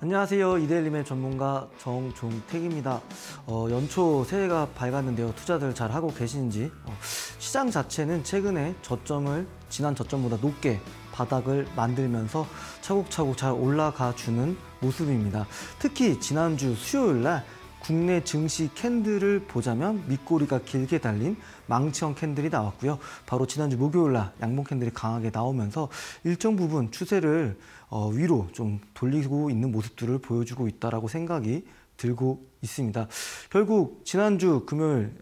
안녕하세요. 이데일리맨 전문가 정종택입니다. 어, 연초 새해가 밝았는데요. 투자들 잘 하고 계시지 어, 시장 자체는 최근에 저점을 지난 저점보다 높게 바닥을 만들면서 차곡차곡 잘 올라가 주는 모습입니다. 특히 지난주 수요일 날 국내 증시 캔들을 보자면 밑꼬리가 길게 달린 망치형 캔들이 나왔고요. 바로 지난주 목요일 날 양봉 캔들이 강하게 나오면서 일정 부분 추세를 어, 위로 좀 돌리고 있는 모습들을 보여주고 있다라고 생각이 들고 있습니다. 결국 지난주 금요일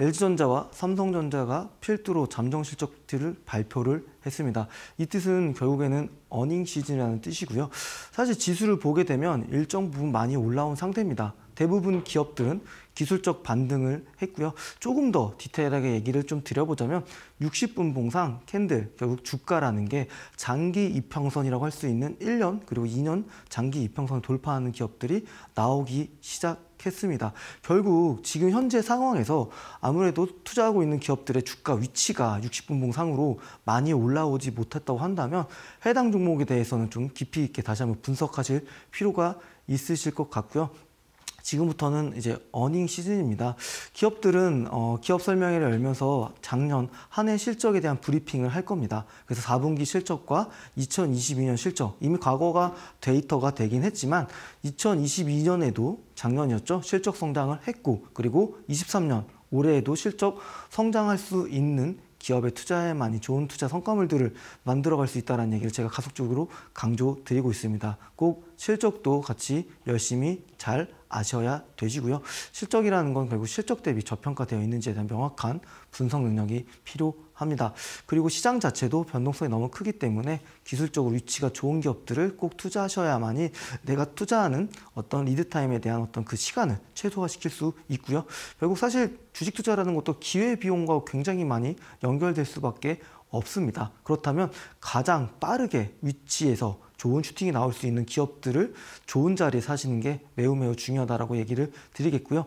LG전자와 삼성전자가 필두로 잠정 실적들을 발표를 했습니다. 이 뜻은 결국에는 어닝 시즌이라는 뜻이고요. 사실 지수를 보게 되면 일정 부분 많이 올라온 상태입니다. 대부분 기업들은 기술적 반등을 했고요. 조금 더 디테일하게 얘기를 좀 드려보자면 60분 봉상 캔들, 결국 주가라는 게 장기 이평선이라고 할 수 있는 1년 그리고 2년 장기 이평선을 돌파하는 기업들이 나오기 시작 했습니다. 결국 지금 현재 상황에서 아무래도 투자하고 있는 기업들의 주가 위치가 60분봉 상으로 많이 올라오지 못했다고 한다면 해당 종목에 대해서는 좀 깊이 있게 다시 한번 분석하실 필요가 있으실 것 같고요. 지금부터는 이제 어닝 시즌입니다. 기업들은 어, 기업 설명회를 열면서 작년 한 해 실적에 대한 브리핑을 할 겁니다. 그래서 4분기 실적과 2022년 실적, 이미 과거가 데이터가 되긴 했지만 2022년에도 작년이었죠. 실적 성장을 했고 그리고 23년 올해에도 실적 성장할 수 있는 기업의투자에많이 좋은 투자 성과물들을 만들어갈 수 있다는 얘기를 제가 가속적으로 강조드리고 있습니다. 꼭 실적도 같이 열심히 잘 아셔야 되시고요. 실적이라는 건 결국 실적 대비 저평가되어 있는지에 대한 명확한 분석 능력이 필요합니다. 그리고 시장 자체도 변동성이 너무 크기 때문에 기술적으로 위치가 좋은 기업들을 꼭 투자하셔야만이 내가 투자하는 어떤 리드타임에 대한 어떤 그 시간을 최소화시킬 수 있고요. 결국 사실 주식 투자라는 것도 기회 비용과 굉장히 많이 연결될 수밖에 없습니다. 그렇다면 가장 빠르게 위치에서 좋은 슈팅이 나올 수 있는 기업들을 좋은 자리에 사시는 게 매우 매우 중요하다라고 얘기를 드리겠고요.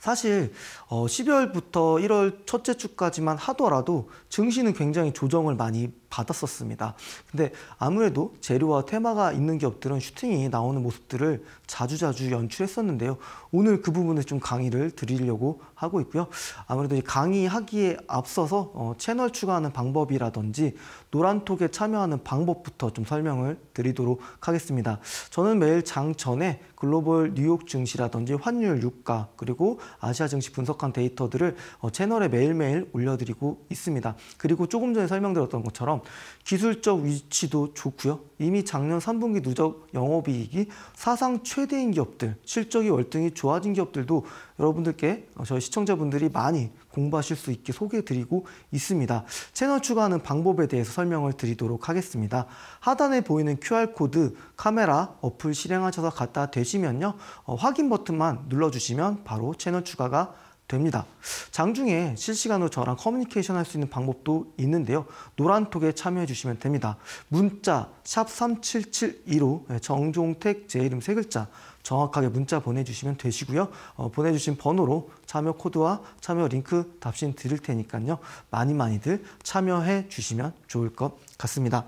사실 어 12월부터 1월 첫째 주까지만 하더라도 증시는 굉장히 조정을 많이 받았었습니다. 근데 아무래도 재료와 테마가 있는 기업들은 슈팅이 나오는 모습들을 자주자주 연출했었는데요. 오늘 그 부분에 좀 강의를 드리려고 하고 있고요. 아무래도 강의하기에 앞서서 어, 채널 추가하는 방법이라든지 노란톡에 참여하는 방법부터 좀 설명을 드리도록 하겠습니다. 저는 매일 장 전에 글로벌 뉴욕 증시라든지 환율 유가 그리고 아시아 증시 분석한 데이터들을 어, 채널에 매일매일 올려드리고 있습니다. 그리고 조금 전에 설명드렸던 것처럼 것처럼 기술적 위치도 좋고요. 이미 작년 3분기 누적 영업이익이 사상 최대인 기업들, 실적이 월등히 좋아진 기업들도 여러분들께 어, 저희 시청자분들이 많이 공부하실 수 있게 소개해드리고 있습니다. 채널 추가하는 방법에 대해서 설명을 드리도록 하겠습니다. 하단에 보이는 QR코드 카메라 어플 실행하셔서 갖다 대시면요. 어, 확인 버튼만 눌러주시면 바로 채널 추가가 됩니다. 장중에 실시간으로 저랑 커뮤니케이션 할 수 있는 방법도 있는데요. 노란톡에 참여해 주시면 됩니다. 문자 샵 3772로 예, 정종택 제 이름 세 글자 정확하게 문자 보내주시면 되시고요. 어, 보내주신 번호로 참여 코드와 참여 링크 답신 드릴 테니까요. 많이 많이들 참여해 주시면 좋을 것 같습니다.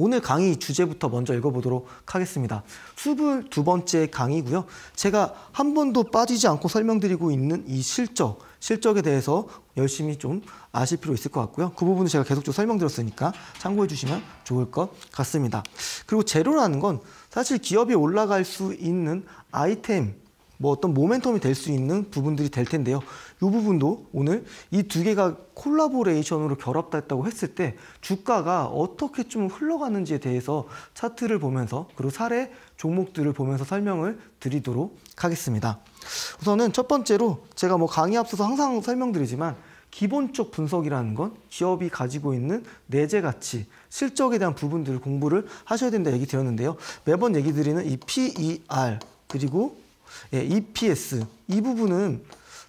오늘 강의 주제부터 먼저 읽어보도록 하겠습니다. 수불 두번째 강의고요. 제가 한 번도 빠지지 않고 설명드리고 있는 이 실적, 실적에 대해서 열심히 좀 아실 필요 있을 것 같고요. 그 부분은 제가 계속 좀 설명드렸으니까 참고해 주시면 좋을 것 같습니다. 그리고 재료라는 건 사실 기업이 올라갈 수 있는 아이템, 뭐 어떤 모멘텀이 될 수 있는 부분들이 될 텐데요. 이 부분도 오늘 이 두 개가 콜라보레이션으로 결합됐다고 했을 때 주가가 어떻게 좀 흘러가는지에 대해서 차트를 보면서 그리고 사례 종목들을 보면서 설명을 드리도록 하겠습니다. 우선은 첫 번째로 제가 뭐 강의 앞서서 항상 설명드리지만 기본적 분석이라는 건 기업이 가지고 있는 내재 가치, 실적에 대한 부분들을 공부를 하셔야 된다 얘기 드렸는데요. 매번 얘기 드리는 이 PER 그리고 예, EPS 이 부분은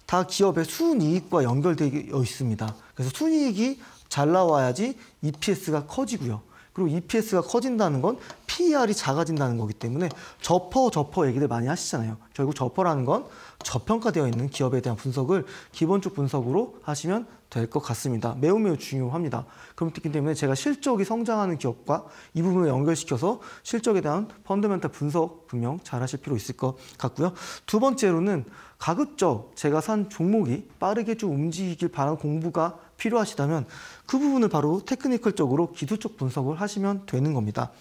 다 기업의 순이익과 연결되어 있습니다. 그래서 순이익이 잘 나와야지 EPS가 커지고요. 그리고 EPS가 커진다는 건 PER이 작아진다는 거기 때문에 저퍼 저퍼 얘기들 많이 하시잖아요. 결국 저퍼라는 건 저평가되어 있는 기업에 대한 분석을 기본적 분석으로 하시면 될것 같습니다. 매우 매우 중요합니다. 그렇기 때문에 제가 실적이 성장하는 기업과 이 부분을 연결시켜서 실적에 대한 펀더멘탈 분석 분명 잘 하실 필요 있을 것 같고요. 두 번째로는 가급적 제가 산 종목이 빠르게 좀 움직이길 바라는 공부가 필요하시다면 그 부분을 바로 테크니컬적으로 기술적 분석을 하시면 되는 겁니다.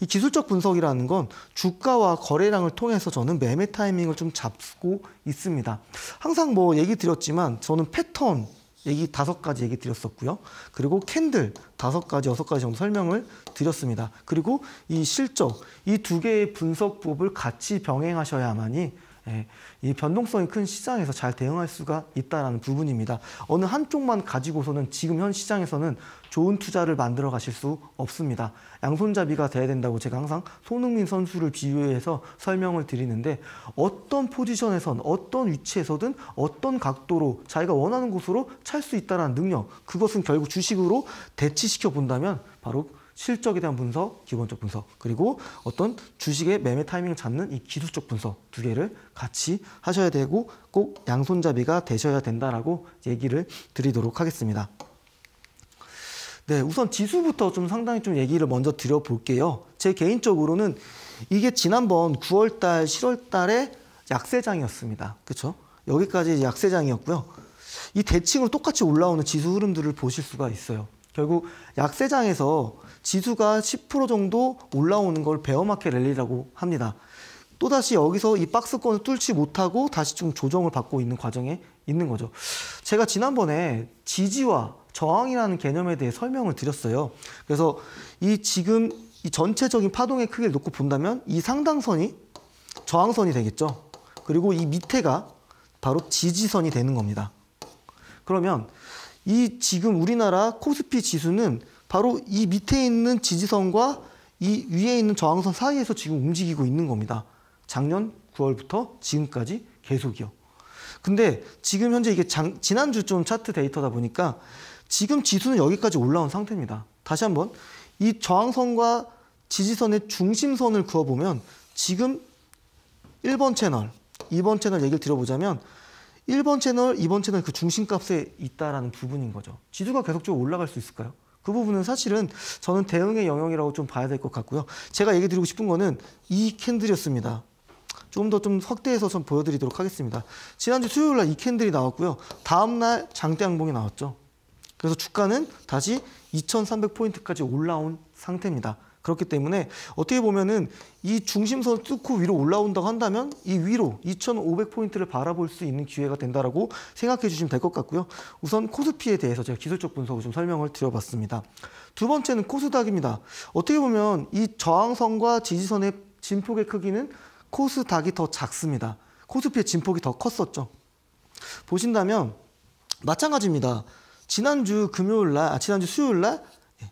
이 기술적 분석이라는 건 주가와 거래량을 통해서 저는 매매 타이밍을 좀 잡고 있습니다. 항상 뭐 얘기 드렸지만 저는 패턴 얘기 다섯 가지 얘기 드렸었고요. 그리고 캔들 다섯 가지, 여섯 가지 정도 설명을 드렸습니다. 그리고 이 실적, 이 두 개의 분석법을 같이 병행하셔야만이 예, 이 변동성이 큰 시장에서 잘 대응할 수가 있다는 부분입니다. 어느 한쪽만 가지고서는 지금 현 시장에서는 좋은 투자를 만들어 가실 수 없습니다. 양손잡이가 돼야 된다고 제가 항상 손흥민 선수를 비유해서 설명을 드리는데 어떤 포지션에선 어떤 위치에서든 어떤 각도로 자기가 원하는 곳으로 찰 수 있다는 능력 그것은 결국 주식으로 대치시켜 본다면 바로 실적에 대한 분석, 기본적 분석, 그리고 어떤 주식의 매매 타이밍을 잡는 이 기술적 분석 두 개를 같이 하셔야 되고 꼭 양손잡이가 되셔야 된다라고 얘기를 드리도록 하겠습니다. 네, 우선 지수부터 좀 상당히 좀 얘기를 먼저 드려볼게요. 제 개인적으로는 이게 지난번 9월 달, 7월 달에 약세장이었습니다. 그쵸 여기까지 약세장이었고요. 이 대칭으로 똑같이 올라오는 지수 흐름들을 보실 수가 있어요. 결국 약세장에서 지수가 10% 정도 올라오는 걸 베어마켓 랠리라고 합니다. 또다시 여기서 이 박스권을 뚫지 못하고 다시 좀 조정을 받고 있는 과정에 있는 거죠. 제가 지난번에 지지와 저항이라는 개념에 대해 설명을 드렸어요. 그래서 이 지금 이 전체적인 파동의 크기를 놓고 본다면 이 상당선이 저항선이 되겠죠. 그리고 이 밑에가 바로 지지선이 되는 겁니다. 그러면 이 지금 우리나라 코스피 지수는 바로 이 밑에 있는 지지선과 이 위에 있는 저항선 사이에서 지금 움직이고 있는 겁니다. 작년 9월부터 지금까지 계속이요. 근데 지금 현재 이게 장, 지난주 좀 차트 데이터다 보니까 지금 지수는 여기까지 올라온 상태입니다. 다시 한번 이 저항선과 지지선의 중심선을 그어보면 지금 1번 채널, 2번 채널 얘기를 들어보자면 1번 채널, 2번 채널 그 중심값에 있다라는 부분인 거죠. 지수가 계속적으로 올라갈 수 있을까요? 그 부분은 사실은 저는 대응의 영역이라고 좀 봐야 될 것 같고요. 제가 얘기 드리고 싶은 거는 이 캔들이었습니다. 좀 더좀 좀 확대해서 좀 보여드리도록 하겠습니다. 지난주 수요일 날 이 캔들이 나왔고요. 다음 날 장대 양봉이 나왔죠. 그래서 주가는 다시 2,300포인트까지 올라온 상태입니다. 그렇기 때문에 어떻게 보면은 이 중심선 뚫고 위로 올라온다고 한다면 이 위로 2,500포인트를 바라볼 수 있는 기회가 된다라고 생각해 주시면 될 것 같고요. 우선 코스피에 대해서 제가 기술적 분석을 좀 설명을 드려봤습니다. 두 번째는 코스닥입니다. 어떻게 보면 이 저항선과 지지선의 진폭의 크기는 코스닥이 더 작습니다. 코스피의 진폭이 더 컸었죠. 보신다면 마찬가지입니다. 지난주 금요일 날, 아, 지난주 수요일 날 예,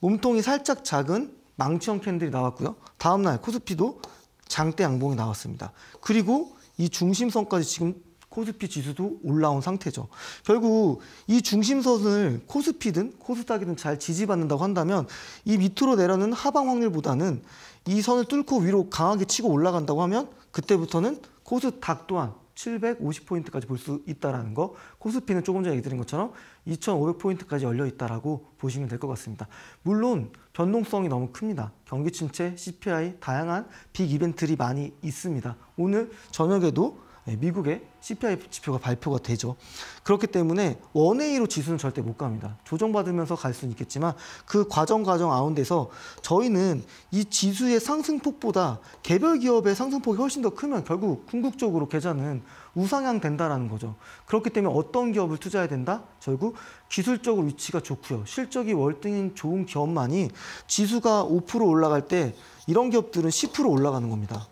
몸통이 살짝 작은 망치형 캔들이 나왔고요. 다음 날 코스피도 장대 양봉이 나왔습니다. 그리고 이 중심선까지 지금 코스피 지수도 올라온 상태죠. 결국 이 중심선을 코스피든 코스닥이든 잘 지지받는다고 한다면 이 밑으로 내려는 하방 확률보다는 이 선을 뚫고 위로 강하게 치고 올라간다고 하면 그때부터는 코스닥 또한 750포인트까지 볼 수 있다는 라 거. 코스피는 조금 전에 얘기 드린 것처럼 2,500포인트까지 열려있다라고 보시면 될 것 같습니다. 물론 변동성이 너무 큽니다. 경기 침체, CPI, 다양한 빅 이벤트들이 많이 있습니다. 오늘 저녁에도 예, 미국의 CPI 지표가 발표가 되죠. 그렇기 때문에 원웨이로 지수는 절대 못 갑니다. 조정받으면서 갈 수는 있겠지만 그 과정 과정 가운데서 저희는 이 지수의 상승폭보다 개별 기업의 상승폭이 훨씬 더 크면 결국 궁극적으로 계좌는 우상향 된다라는 거죠. 그렇기 때문에 어떤 기업을 투자해야 된다? 결국 기술적으로 위치가 좋고요. 실적이 월등인 좋은 기업만이 지수가 5% 올라갈 때 이런 기업들은 10% 올라가는 겁니다.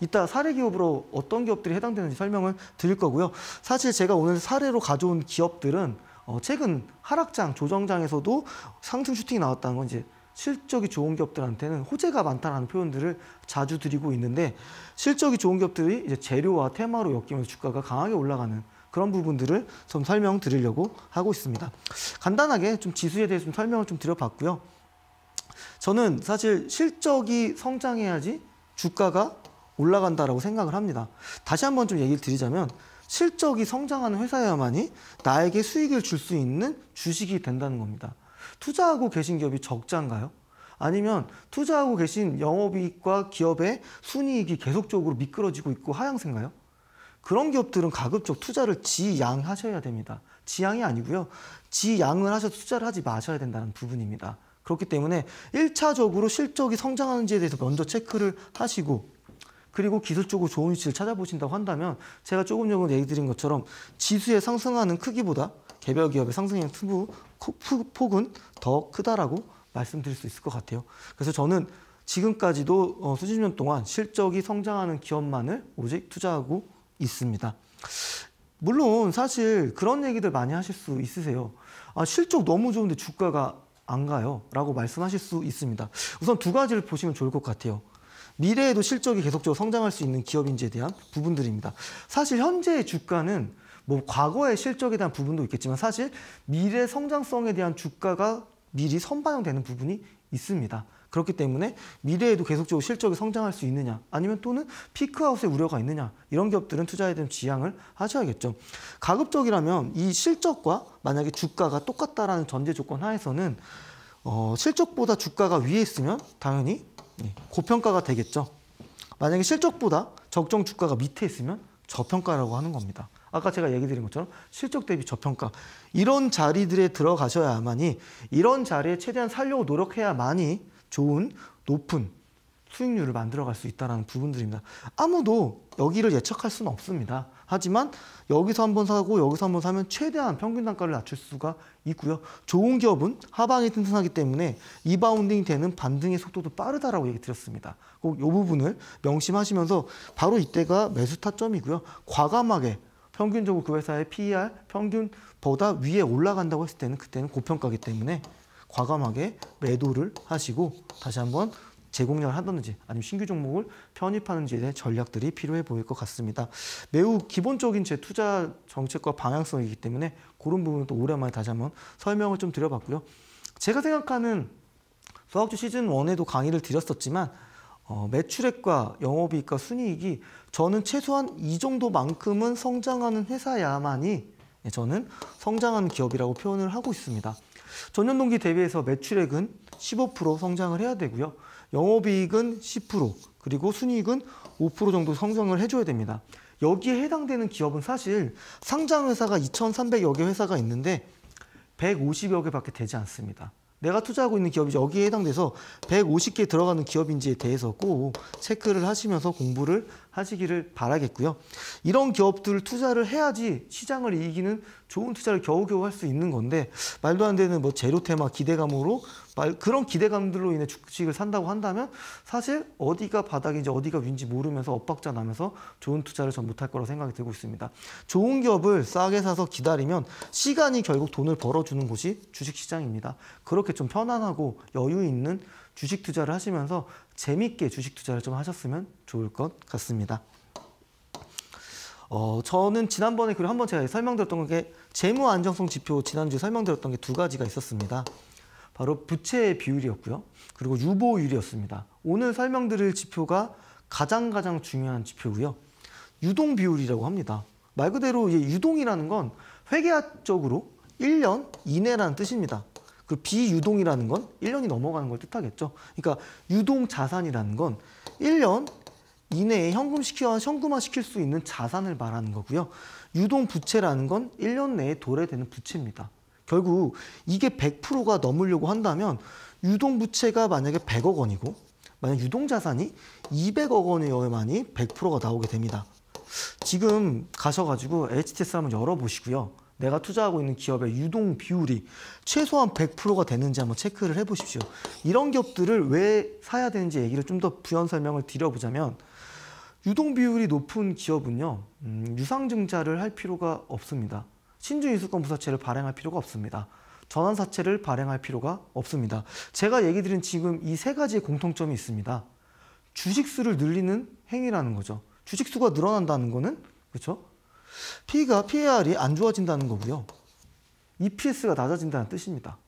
이따 사례 기업으로 어떤 기업들이 해당되는지 설명을 드릴 거고요. 사실 제가 오늘 사례로 가져온 기업들은 어, 최근 하락장, 조정장에서도 상승 슈팅이 나왔다는 건 이제 실적이 좋은 기업들한테는 호재가 많다는 표현들을 자주 드리고 있는데 실적이 좋은 기업들이 이제 재료와 테마로 엮이면서 주가가 강하게 올라가는 그런 부분들을 좀 설명드리려고 하고 있습니다. 간단하게 좀 지수에 대해서 좀 설명을 좀 드려봤고요. 저는 사실 실적이 성장해야지 주가가 올라간다라고 생각을 합니다. 다시 한번 좀 얘기를 드리자면 실적이 성장하는 회사여야만이 나에게 수익을 줄 수 있는 주식이 된다는 겁니다. 투자하고 계신 기업이 적자인가요? 아니면 투자하고 계신 영업이익과 기업의 순이익이 계속적으로 미끄러지고 있고 하향세인가요? 그런 기업들은 가급적 투자를 지양하셔야 됩니다. 지양이 아니고요. 지양을 하셔서 투자를 하지 마셔야 된다는 부분입니다. 그렇기 때문에 1차적으로 실적이 성장하는지에 대해서 먼저 체크를 하시고 그리고 기술적으로 좋은 위치를 찾아보신다고 한다면 제가 조금 전에 얘기 드린 것처럼 지수에 상승하는 크기보다 개별 기업의 상승량 투부 폭은 더 크다라고 말씀드릴 수 있을 것 같아요. 그래서 저는 지금까지도 어, 수십 년 동안 실적이 성장하는 기업만을 오직 투자하고 있습니다. 물론 사실 그런 얘기들 많이 하실 수 있으세요. 아, 실적 너무 좋은데 주가가 안 가요. 라고 말씀하실 수 있습니다. 우선 두 가지를 보시면 좋을 것 같아요. 미래에도 실적이 계속적으로 성장할 수 있는 기업인지에 대한 부분들입니다. 사실 현재의 주가는 뭐 과거의 실적에 대한 부분도 있겠지만 사실 미래 성장성에 대한 주가가 미리 선반영되는 부분이 있습니다. 그렇기 때문에 미래에도 계속적으로 실적이 성장할 수 있느냐 아니면 또는 피크아웃의 우려가 있느냐 이런 기업들은 투자에 대한 지향을 하셔야겠죠. 가급적이라면 이 실적과 만약에 주가가 똑같다라는 전제 조건 하에서는 어, 실적보다 주가가 위에 있으면 당연히 고평가가 되겠죠. 만약에 실적보다 적정 주가가 밑에 있으면 저평가라고 하는 겁니다. 아까 제가 얘기 드린 것처럼 실적 대비 저평가 이런 자리들에 들어가셔야만이 이런 자리에 최대한 살려고 노력해야만이 좋은 높은 수익률을 만들어갈 수 있다는 부분들입니다. 아무도 여기를 예측할 수는 없습니다. 하지만 여기서 한 번 사고 여기서 한 번 사면 최대한 평균 단가를 낮출 수가 있고요. 좋은 기업은 하방이 튼튼하기 때문에 이바운딩 되는 반등의 속도도 빠르다라고 얘기 드렸습니다. 꼭 이 부분을 명심하시면서 바로 이때가 매수 타점이고요. 과감하게 평균적으로 그 회사의 PER 평균보다 위에 올라간다고 했을 때는 그때는 고평가기 때문에 과감하게 매도를 하시고 다시 한번 재공략을 한다든지 아니면 신규 종목을 편입하는지에 대한 전략들이 필요해 보일 것 같습니다. 매우 기본적인 제 투자 정책과 방향성이기 때문에 그런 부분은 또 오랜만에 다시 한번 설명을 좀 드려봤고요. 제가 생각하는 수학주 시즌 1에도 강의를 드렸었지만 어, 매출액과 영업이익과 순이익이 저는 최소한 이 정도만큼은 성장하는 회사야만이 저는 성장하는 기업이라고 표현을 하고 있습니다. 전년 동기 대비해서 매출액은 15% 성장을 해야 되고요. 영업이익은 10% 그리고 순이익은 5% 정도 성장을 해줘야 됩니다. 여기에 해당되는 기업은 사실 상장 회사가 2,300여 개 회사가 있는데 150여 개밖에 되지 않습니다. 내가 투자하고 있는 기업이 여기에 해당돼서 150개 들어가는 기업인지에 대해서 꼭 체크를 하시면서 공부를 하시기를 바라겠고요. 이런 기업들 투자를 해야지 시장을 이기는 좋은 투자를 겨우겨우 할 수 있는 건데 말도 안 되는 뭐 제로 테마 기대감으로 말, 그런 기대감들로 인해 주식을 산다고 한다면 사실 어디가 바닥인지 어디가 윈지 모르면서 엇박자 나면서 좋은 투자를 전 못할 거라 고 생각이 들고 있습니다. 좋은 기업을 싸게 사서 기다리면 시간이 결국 돈을 벌어주는 곳이 주식시장입니다. 그렇게 좀 편안하고 여유 있는 주식 투자를 하시면서 재밌게 주식 투자를 좀 하셨으면 좋을 것 같습니다. 어, 저는 지난번에 그리고 한번 제가 설명드렸던 게 재무 안정성 지표 지난주에 설명드렸던 게 두 가지가 있었습니다. 바로 부채 비율이었고요. 그리고 유보율이었습니다. 오늘 설명드릴 지표가 가장 가장 중요한 지표고요. 유동 비율이라고 합니다. 말 그대로 유동이라는 건 회계학적으로 1년 이내라는 뜻입니다. 그 비유동이라는 건 1년이 넘어가는 걸 뜻하겠죠. 그러니까 유동 자산이라는 건 1년 이내에 현금시켜, 현금화시킬 수 있는 자산을 말하는 거고요. 유동 부채라는 건 1년 내에 도래되는 부채입니다. 결국 이게 100%가 넘으려고 한다면 유동 부채가 만약에 100억 원이고 만약 유동 자산이 200억 원이어야만이 100%가 나오게 됩니다. 지금 가셔가지고 HTS 한번 열어보시고요. 내가 투자하고 있는 기업의 유동 비율이 최소한 100%가 되는지 한번 체크를 해보십시오. 이런 기업들을 왜 사야 되는지 얘기를 좀 더 부연 설명을 드려보자면 유동 비율이 높은 기업은요. 음, 유상증자를 할 필요가 없습니다. 신주인수권 부사채를 발행할 필요가 없습니다. 전환사채를 발행할 필요가 없습니다. 제가 얘기 드린 지금 이 세 가지의 공통점이 있습니다. 주식수를 늘리는 행위라는 거죠. 주식수가 늘어난다는 거는 그렇죠? P가 PAR이 안 좋아진다는 거고요. EPS가 낮아진다는 뜻입니다.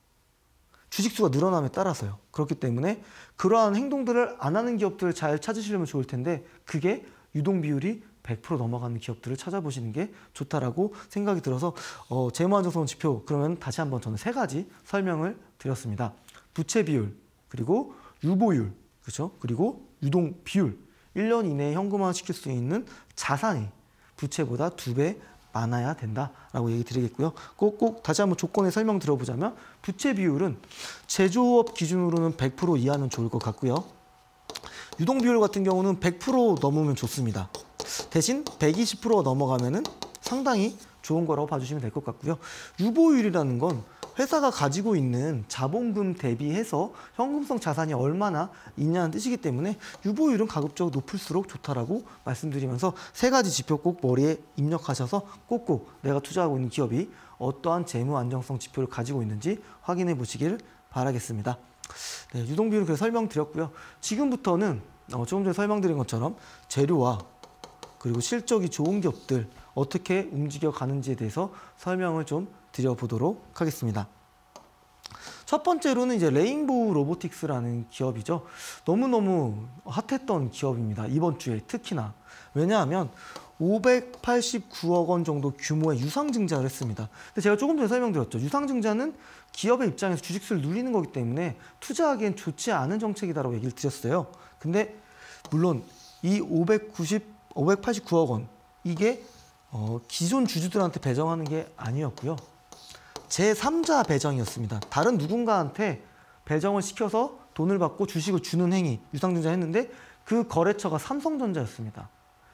주식수가 늘어남에 따라서요. 그렇기 때문에 그러한 행동들을 안 하는 기업들을 잘 찾으시려면 좋을 텐데 그게 유동 비율이 100% 넘어가는 기업들을 찾아보시는 게 좋다라고 생각이 들어서 어, 재무안정성 지표 그러면 다시 한번 저는 세 가지 설명을 드렸습니다. 부채 비율 그리고 유보율 그렇죠? 그리고 유동 비율 1년 이내에 현금화 시킬 수 있는 자산이 부채보다두배 많아야 된다라고 얘기 드리겠고요. 꼭꼭 다시 한번 조건의 설명 들어보자면 부채 비율은 제조업 기준으로는 100% 이하는 좋을 것 같고요. 유동 비율 같은 경우는 100% 넘으면 좋습니다. 대신 120%넘어가면 상당히 좋은 거라고 봐주시면 될 것 같고요. 유보율이라는 건 회사가 가지고 있는 자본금 대비해서 현금성 자산이 얼마나 있냐는 뜻이기 때문에 유보율은 가급적 높을수록 좋다라고 말씀드리면서 세 가지 지표 꼭 머리에 입력하셔서 꼭꼭 내가 투자하고 있는 기업이 어떠한 재무 안정성 지표를 가지고 있는지 확인해 보시길 바라겠습니다. 네, 유동비율 그 설명드렸고요. 지금부터는 어, 조금 전에 설명드린 것처럼 재료와 그리고 실적이 좋은 기업들 어떻게 움직여 가는지에 대해서 설명을 좀 드려보도록 하겠습니다. 첫 번째로는 이제 레인보우 로보틱스라는 기업이죠. 너무너무 핫했던 기업입니다. 이번 주에 특히나. 왜냐하면 589억 원 정도 규모의 유상증자를 했습니다. 근데 제가 조금 전에 설명드렸죠. 유상증자는 기업의 입장에서 주식수를 누리는 거기 때문에 투자하기엔 좋지 않은 정책이다라고 얘기를 드렸어요. 근데 물론 이 590, 589억 원 이게 어, 기존 주주들한테 배정하는 게 아니었고요. 제3자 배정이었습니다. 다른 누군가한테 배정을 시켜서 돈을 받고 주식을 주는 행위 유상증자 했는데 그 거래처가 삼성전자였습니다.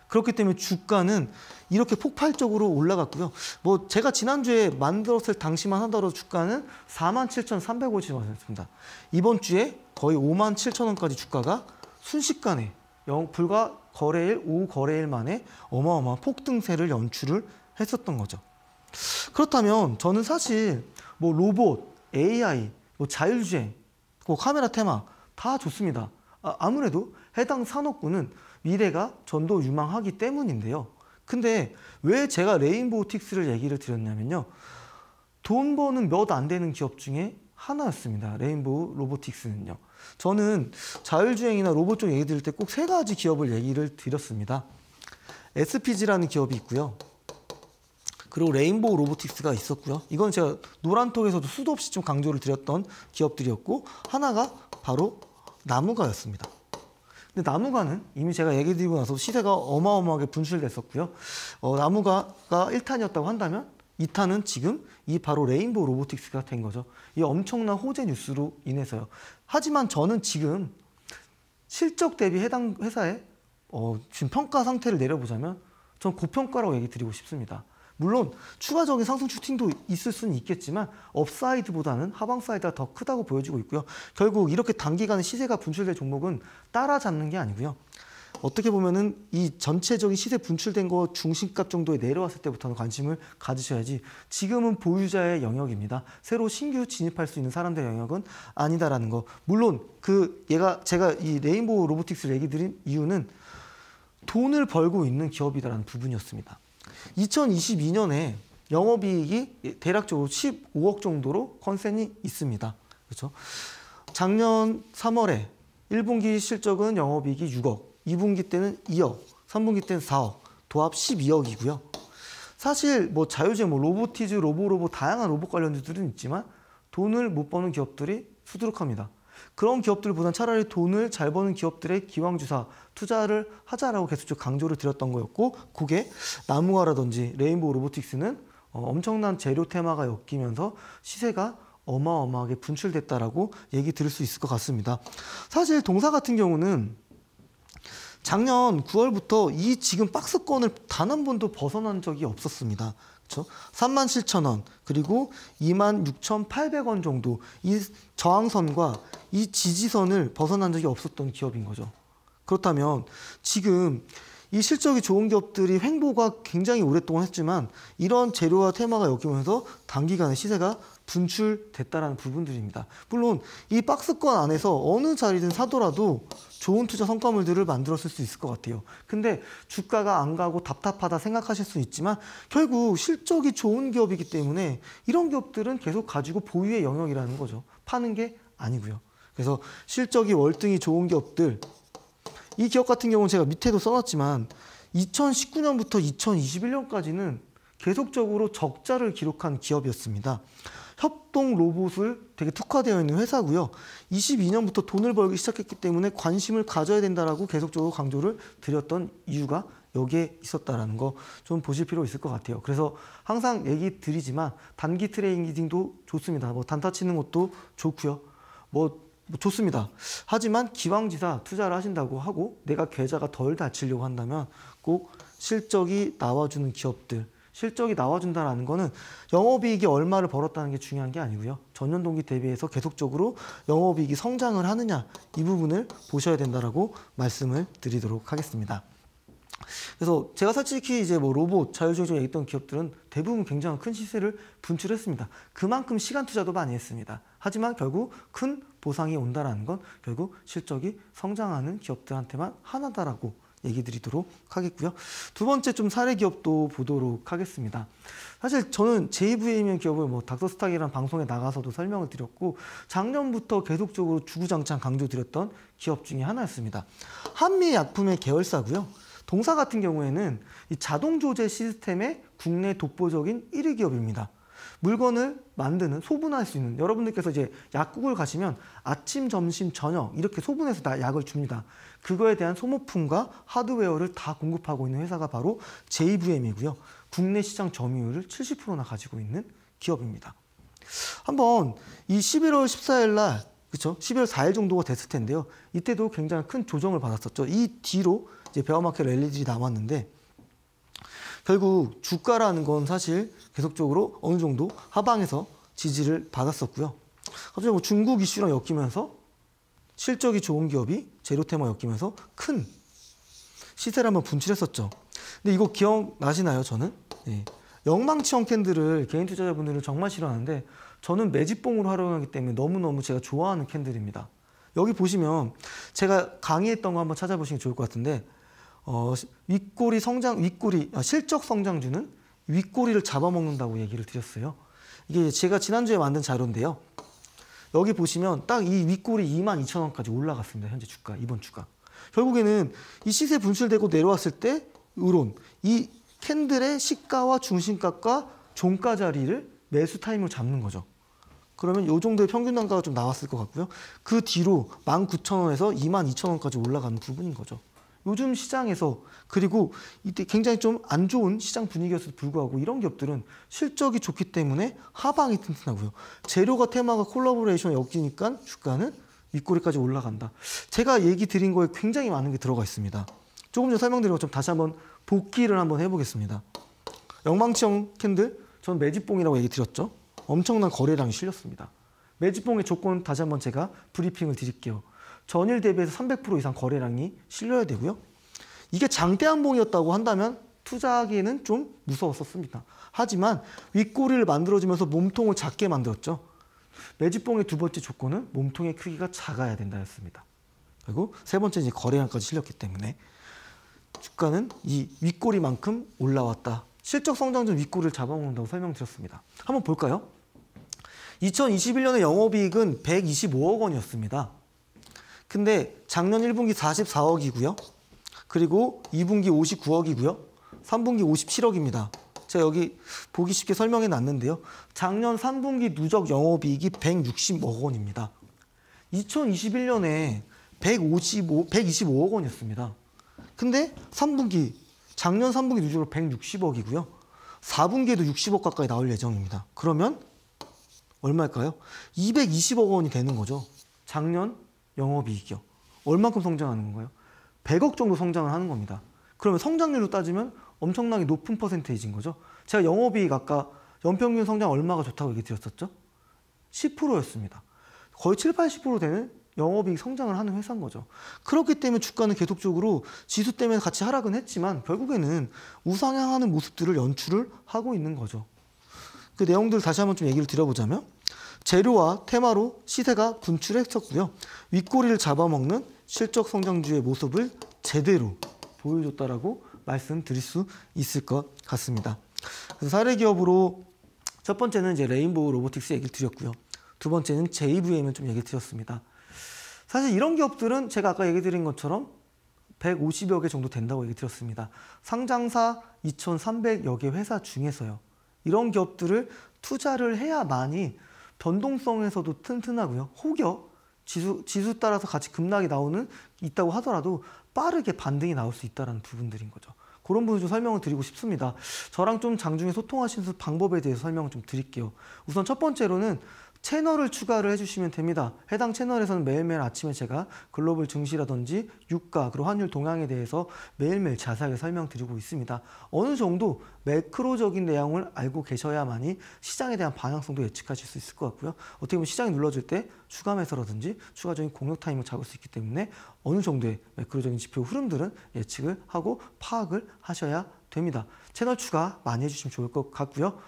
그렇기 때문에 주가는 이렇게 폭발적으로 올라갔고요. 뭐 제가 지난주에 만들었을 당시만 하더라도 주가는 47,350원이었습니다. 이번 주에 거의 57,000원까지 주가가 순식간에 영, 불과 거래일, 오후 거래일 만에 어마어마한 폭등세를 연출을 했었던 거죠. 그렇다면 저는 사실 뭐 로봇, AI, 뭐 자율주행, 뭐 카메라 테마 다 좋습니다. 아, 무래도 해당 산업군은 미래가 전도 유망하기 때문인데요. 근데 왜 제가 레인보우틱스를 얘기를 드렸냐면요. 돈 버는 몇 안 되는 기업 중에 하나였습니다. 레인보우 로보틱스는요. 저는 자율주행이나 로봇 쪽 얘기 드릴 때 꼭 세 가지 기업을 얘기를 드렸습니다. SPG라는 기업이 있고요. 그리고 레인보우 로보틱스가 있었고요. 이건 제가 노란톡에서도 수도 없이 좀 강조를 드렸던 기업들이었고 하나가 바로 나무가였습니다. 근데 나무가는 이미 제가 얘기 드리고 나서 시세가 어마어마하게 분출됐었고요. 어, 나무가가 1탄이었다고 한다면 2탄은 지금 이 바로 레인보우 로보틱스가 된 거죠. 이 엄청난 호재 뉴스로 인해서요. 하지만 저는 지금 실적 대비 해당 회사의 어, 지금 평가 상태를 내려보자면 전 고평가라고 얘기 드리고 싶습니다. 물론 추가적인 상승 슈팅도 있을 수는 있겠지만 업사이드보다는 하방 사이드가 더 크다고 보여지고 있고요. 결국 이렇게 단기간에 시세가 분출될 종목은 따라잡는 게 아니고요. 어떻게 보면은 이 전체적인 시세 분출된 거 중심값 정도에 내려왔을 때부터는 관심을 가지셔야지 지금은 보유자의 영역입니다. 새로 신규 진입할 수 있는 사람들의 영역은 아니다라는 거. 물론 그 얘가 제가 이 레인보우 로보틱스를 얘기 드린 이유는 돈을 벌고 있는 기업이다라는 부분이었습니다. 2022년에 영업이익이 대략적으로 15억 정도로 컨센이 있습니다. 그렇죠? 작년 3월에 1분기 실적은 영업이익이 6억, 2분기 때는 2억, 3분기 때는 4억, 도합 12억이고요. 사실 뭐 자유제, 뭐 로보티즈, 로보로보 다양한 로봇 관련주들은 있지만 돈을 못 버는 기업들이 수두룩합니다. 그런 기업들보다는 차라리 돈을 잘 버는 기업들의 기왕주사 투자를 하자라고 계속 강조를 드렸던 거였고 그게 나무화라든지 레인보우 로보틱스는 어, 엄청난 재료 테마가 엮이면서 시세가 어마어마하게 분출됐다라고 얘기 들을 수 있을 것 같습니다. 사실 동사 같은 경우는 작년 9월부터 이 지금 박스권을 단 한 번도 벗어난 적이 없었습니다. 그렇죠? 37,000원 그리고 26,800원 정도 이 저항선과 이 지지선을 벗어난 적이 없었던 기업인 거죠. 그렇다면 지금 이 실적이 좋은 기업들이 횡보가 굉장히 오랫동안 했지만 이런 재료와 테마가 엮이면서 단기간에 시세가 분출됐다라는 부분들입니다. 물론 이 박스권 안에서 어느 자리든 사더라도 좋은 투자 성과물들을 만들었을 수 있을 것 같아요. 근데 주가가 안 가고 답답하다 생각하실 수 있지만 결국 실적이 좋은 기업이기 때문에 이런 기업들은 계속 가지고 보유의 영역이라는 거죠. 파는 게 아니고요. 그래서 실적이 월등히 좋은 기업들 이 기업 같은 경우는 제가 밑에도 써놨지만 2019년부터 2021년까지는 계속적으로 적자를 기록한 기업이었습니다. 협동 로봇을 되게 특화되어 있는 회사고요. 22년부터 돈을 벌기 시작했기 때문에 관심을 가져야 된다라고 계속적으로 강조를 드렸던 이유가 여기에 있었다라는 거 좀 보실 필요 있을 것 같아요. 그래서 항상 얘기 드리지만 단기 트레이딩도 좋습니다. 뭐 단타 치는 것도 좋고요. 뭐, 뭐 좋습니다. 하지만 기왕지사 투자를 하신다고 하고 내가 계좌가 덜 다치려고 한다면 꼭 실적이 나와주는 기업들 실적이 나와준다는 거는 영업이익이 얼마를 벌었다는 게 중요한 게 아니고요. 전년 동기 대비해서 계속적으로 영업이익이 성장을 하느냐 이 부분을 보셔야 된다라고 말씀을 드리도록 하겠습니다. 그래서 제가 솔직히 이제 뭐 로봇, 자율주행적 얘기했던 기업들은 대부분 굉장히 큰 시세를 분출했습니다. 그만큼 시간 투자도 많이 했습니다. 하지만 결국 큰 보상이 온다라는 건 결국 실적이 성장하는 기업들한테만 하나다라고 얘기 드리도록 하겠고요. 두 번째 좀 사례 기업도 보도록 하겠습니다. 사실 저는 JVM 기업을 뭐 닥터스탁이라는 방송에 나가서도 설명을 드렸고 작년부터 계속적으로 주구장창 강조드렸던 기업 중에 하나였습니다. 한미약품의 계열사고요. 동사 같은 경우에는 이 자동 조제 시스템의 국내 독보적인 1위 기업입니다. 물건을 만드는 소분할 수 있는 여러분들께서 이제 약국을 가시면 아침, 점심, 저녁 이렇게 소분해서 다 약을 줍니다. 그거에 대한 소모품과 하드웨어를 다 공급하고 있는 회사가 바로 JVM이고요. 국내 시장 점유율을 70%나 가지고 있는 기업입니다. 한번 이 11월 14일 날 그렇죠? 11월 4일 정도가 됐을 텐데요. 이때도 굉장히 큰 조정을 받았었죠. 이 뒤로 이제 베어마켓 랠리들이 남았는데 결국 주가라는 건 사실 계속적으로 어느 정도 하방에서 지지를 받았었고요. 갑자기 뭐 중국 이슈랑 엮이면서 실적이 좋은 기업이 제로테마 엮이면서 큰 시세를 한번 분출했었죠. 근데 이거 기억나시나요, 저는? 예. 영망치형 캔들을 개인 투자자분들은 정말 싫어하는데 저는 매집봉으로 활용하기 때문에 너무너무 제가 좋아하는 캔들입니다. 여기 보시면 제가 강의했던 거 한번 찾아보시는게 좋을 것 같은데 어, 윗꼬리 성장, 윗꼬리, 아, 실적 성장주는 윗꼬리를 잡아먹는다고 얘기를 드렸어요. 이게 제가 지난주에 만든 자료인데요. 여기 보시면 딱 이 윗골이 22,000원까지 올라갔습니다. 현재 주가, 이번 주가. 결국에는 이 시세 분출되고 내려왔을 때 의론, 이 캔들의 시가와 중심값과 종가 자리를 매수 타임으로 잡는 거죠. 그러면 요 정도의 평균 단가가 좀 나왔을 것 같고요. 그 뒤로 19,000원에서 22,000원까지 올라가는 부분인 거죠. 요즘 시장에서 그리고 이때 굉장히 좀 안 좋은 시장 분위기였어도 불구하고 이런 기업들은 실적이 좋기 때문에 하방이 튼튼하고요. 재료가 테마가 콜라보레이션 엮이니까 주가는 윗꼬리까지 올라간다. 제가 얘기 드린 거에 굉장히 많은 게 들어가 있습니다. 조금 전 설명드린 것처럼 다시 한번 복기를 한번 해보겠습니다. 영망치형 캔들, 전 매집봉이라고 얘기 드렸죠. 엄청난 거래량이 실렸습니다. 매집봉의 조건 다시 한번 제가 브리핑을 드릴게요. 전일 대비해서 300% 이상 거래량이 실려야 되고요. 이게 장대한봉이었다고 한다면 투자하기에는 좀 무서웠었습니다. 하지만 윗꼬리를 만들어주면서 몸통을 작게 만들었죠. 매집봉의 두 번째 조건은 몸통의 크기가 작아야 된다였습니다. 그리고 세 번째 이 거래량까지 실렸기 때문에 주가는 이 윗꼬리만큼 올라왔다. 실적 성장전 윗꼬리를 잡아먹는다고 설명드렸습니다. 한번 볼까요? 2021년의 영업이익은 125억 원이었습니다. 근데 작년 1분기 44억이고요. 그리고 2분기 59억이고요. 3분기 57억입니다. 제가 여기 보기 쉽게 설명해 놨는데요. 작년 3분기 누적 영업이익이 160억 원입니다. 2021년에 155, 125억 원이었습니다. 근데 3분기, 작년 3분기 누적으로 160억이고요. 4분기에도 60억 가까이 나올 예정입니다. 그러면 얼마일까요? 220억 원이 되는 거죠. 작년 영업이익이요. 얼만큼 성장하는 건가요? 100억 정도 성장을 하는 겁니다. 그러면 성장률로 따지면 엄청나게 높은 퍼센테이지인 거죠. 제가 영업이익 아까 연평균 성장 얼마가 좋다고 얘기 드렸었죠? 10%였습니다. 거의 7, 80% 되는 영업이익 성장을 하는 회사인 거죠. 그렇기 때문에 주가는 계속적으로 지수 때문에 같이 하락은 했지만 결국에는 우상향하는 모습들을 연출을 하고 있는 거죠. 그 내용들을 다시 한번 좀 얘기를 드려보자면 재료와 테마로 시세가 분출했었고요. 윗꼬리를 잡아먹는 실적 성장주의 모습을 제대로 보여줬다라고 말씀드릴 수 있을 것 같습니다. 그래서 사례 기업으로 첫 번째는 이제 레인보우 로보틱스 얘기를 드렸고요. 두 번째는 JVM을 좀 얘기 드렸습니다. 사실 이런 기업들은 제가 아까 얘기 드린 것처럼 150여 개 정도 된다고 얘기 드렸습니다. 상장사 2,300여 개 회사 중에서요. 이런 기업들을 투자를 해야만이 변동성에서도 튼튼하고요. 혹여 지수 지수 따라서 같이 급락이 나오는 있다고 하더라도 빠르게 반등이 나올 수 있다라는 부분들인 거죠. 그런 부분 좀 설명을 드리고 싶습니다. 저랑 좀 장중에 소통하시는 방법에 대해서 설명을 좀 드릴게요. 우선 첫 번째로는 채널을 추가를 해주시면 됩니다. 해당 채널에서는 매일매일 아침에 제가 글로벌 증시라든지 유가 그리고 환율 동향에 대해서 매일매일 자세하게 설명드리고 있습니다. 어느 정도 매크로적인 내용을 알고 계셔야만이 시장에 대한 방향성도 예측하실 수 있을 것 같고요. 어떻게 보면 시장이 눌러질때 추가 매수라든지 추가적인 공격 타임을 잡을 수 있기 때문에 어느 정도의 매크로적인 지표 흐름들은 예측을 하고 파악을 하셔야 됩니다. 채널 추가 많이 해주시면 좋을 것 같고요.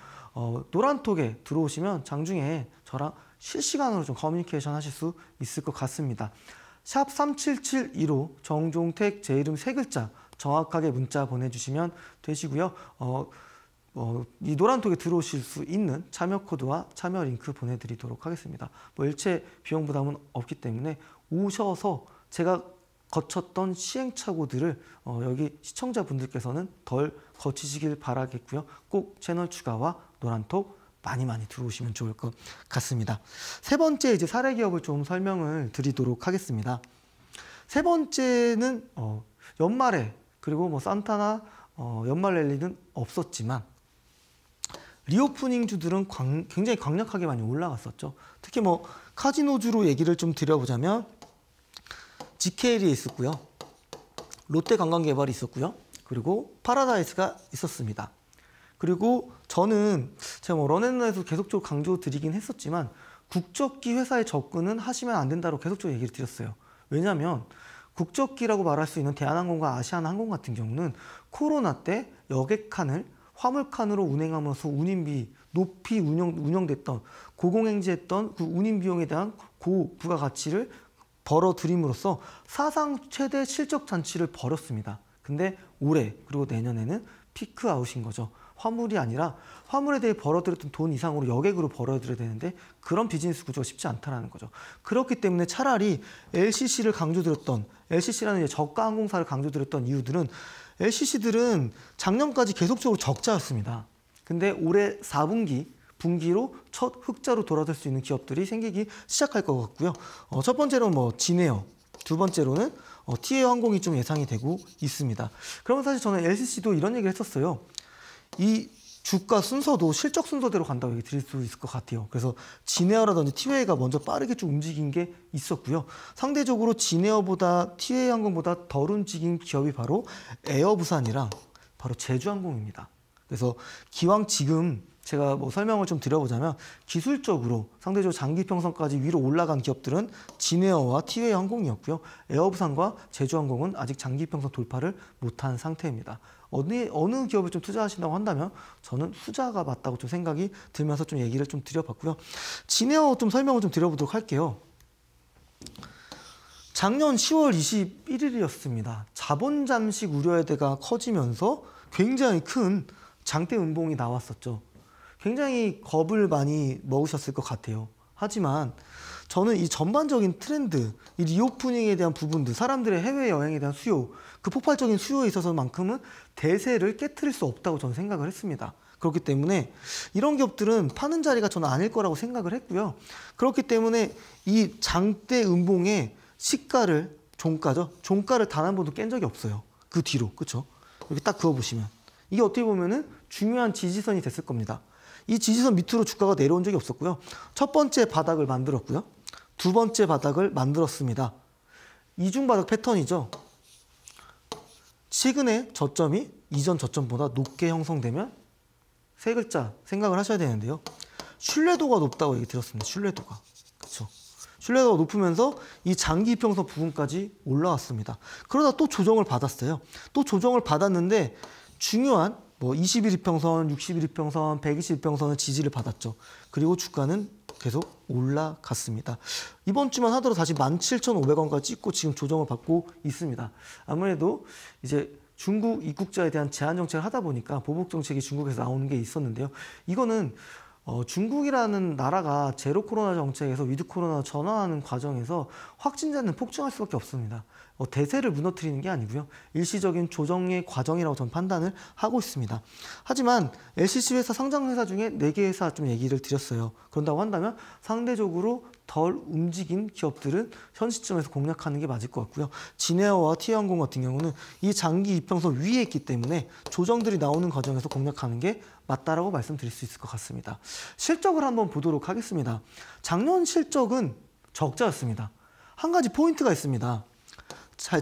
어, 노란톡에 들어오시면 장중에 저랑 실시간으로 좀 커뮤니케이션 하실 수 있을 것 같습니다. 샵 3772로 정종택 제 이름 세 글자 정확하게 문자 보내주시면 되시고요. 어, 어, 이 노란톡에 들어오실 수 있는 참여 코드와 참여 링크 보내드리도록 하겠습니다. 뭐 일체 비용 부담은 없기 때문에 오셔서 제가 거쳤던 시행착오들을 어, 여기 시청자분들께서는 덜 거치시길 바라겠고요. 꼭 채널 추가와 노란톡 많이 많이 들어오시면 좋을 것 같습니다. 세 번째 이제 사례 기업을 좀 설명을 드리도록 하겠습니다. 세 번째는 어, 연말에 그리고 뭐 산타나 어, 연말 랠리는 없었지만 리오프닝 주들은 광, 굉장히 강력하게 많이 올라갔었죠. 특히 뭐 카지노 주로 얘기를 좀 드려보자면 GKL이 있었고요. 롯데 관광개발이 있었고요. 그리고 파라다이스가 있었습니다. 그리고 저는 제가 뭐 런앤런에서 계속적으로 강조드리긴 했었지만 국적기 회사의 접근은 하시면 안 된다고 계속적으로 얘기를 드렸어요. 왜냐하면 국적기라고 말할 수 있는 대한항공과 아시아나항공 같은 경우는 코로나 때 여객칸을 화물칸으로 운행하면서 운임비 높이 운영, 운영됐던 고공행지했던 그 운임 비용에 대한 고 부가가치를 벌어들임으로써 사상 최대 실적 잔치를 벌였습니다. 근데 올해 그리고 내년에는 피크 아웃인 거죠. 화물이 아니라 화물에 대해 벌어들였던 돈 이상으로 여객으로 벌어들여야 되는데 그런 비즈니스 구조가 쉽지 않다는 거죠. 그렇기 때문에 차라리 LCC를 강조드렸던 LCC라는 저가 항공사를 강조드렸던 이유들은 LCC들은 작년까지 계속적으로 적자였습니다. 근데 올해 4분기 분기로 첫 흑자로 돌아설 수 있는 기업들이 생기기 시작할 것 같고요. 어, 첫번째로뭐 진에어, 두 번째로는 어, TA 항공이 좀 예상이 되고 있습니다. 그러면 사실 저는 LCC도 이런 얘기를 했었어요. 이 주가 순서도 실적 순서대로 간다고 얘기 드릴 수 있을 것 같아요. 그래서 진에어라든지 티웨이가 먼저 빠르게 좀 움직인 게 있었고요. 상대적으로 진에어보다 티웨이 항공보다 덜 움직인 기업이 바로 에어부산이랑 바로 제주항공입니다. 그래서 기왕 지금 제가 뭐 설명을 좀 드려보자면 기술적으로 상대적으로 장기 평선까지 위로 올라간 기업들은 진에어와 티웨이 항공이었고요. 에어부산과 제주항공은 아직 장기 평선 돌파를 못한 상태입니다. 어느, 어느 기업에 좀 투자하신다고 한다면 저는 후자가 맞다고 좀 생각이 들면서 좀 얘기를 좀 드려봤고요. 지네어 좀 설명을 좀 드려보도록 할게요. 작년 10월 21일이었습니다. 자본 잠식 우려에대가 커지면서 굉장히 큰 장대 음봉이 나왔었죠. 굉장히 겁을 많이 먹으셨을 것 같아요. 하지만 저는 이 전반적인 트렌드, 이 리오프닝에 대한 부분들, 사람들의 해외여행에 대한 수요, 그 폭발적인 수요에 있어서만큼은 대세를 깨트릴 수 없다고 저는 생각을 했습니다. 그렇기 때문에 이런 기업들은 파는 자리가 저는 아닐 거라고 생각을 했고요. 그렇기 때문에 이 장대 음봉의 시가를 종가죠. 종가를 단 한 번도 깬 적이 없어요. 그 뒤로 그렇죠. 여기 딱 그어 보시면 이게 어떻게 보면은 중요한 지지선이 됐을 겁니다. 이 지지선 밑으로 주가가 내려온 적이 없었고요. 첫 번째 바닥을 만들었고요. 두 번째 바닥을 만들었습니다. 이중바닥 패턴이죠. 최근에 저점이 이전 저점보다 높게 형성되면 세 글자 생각을 하셔야 되는데요. 신뢰도가 높다고 얘기 드렸습니다. 신뢰도가. 그렇죠. 신뢰도가 높으면서 이 장기 평선 부분까지 올라왔습니다. 그러다 또 조정을 받았어요. 또 조정을 받았는데 중요한 뭐2 1 평선, 6 1 평선, 1 2 1평선의 지지를 받았죠. 그리고 주가는 계속 올라갔습니다. 이번 주만 하더라도 다시 17,500원까지 찍고 지금 조정을 받고 있습니다. 아무래도 이제 중국 입국자에 대한 제한 정책을 하다 보니까 보복 정책이 중국에서 나오는 게 있었는데요. 이거는 어, 중국이라는 나라가 제로 코로나 정책에서 위드 코로나 전환하는 과정에서 확진자는 폭증할 수밖에 없습니다. 어, 대세를 무너뜨리는 게 아니고요. 일시적인 조정의 과정이라고 저는 판단을 하고 있습니다. 하지만 LCC 회사 상장 회사 중에 네개 회사 좀 얘기를 드렸어요. 그런다고 한다면 상대적으로 덜 움직인 기업들은 현 시점에서 공략하는 게 맞을 것 같고요. 진에어와 티에항공 같은 경우는 이 장기 이평선 위에 있기 때문에 조정들이 나오는 과정에서 공략하는 게 맞다라고 말씀드릴 수 있을 것 같습니다. 실적을 한번 보도록 하겠습니다. 작년 실적은 적자였습니다. 한 가지 포인트가 있습니다.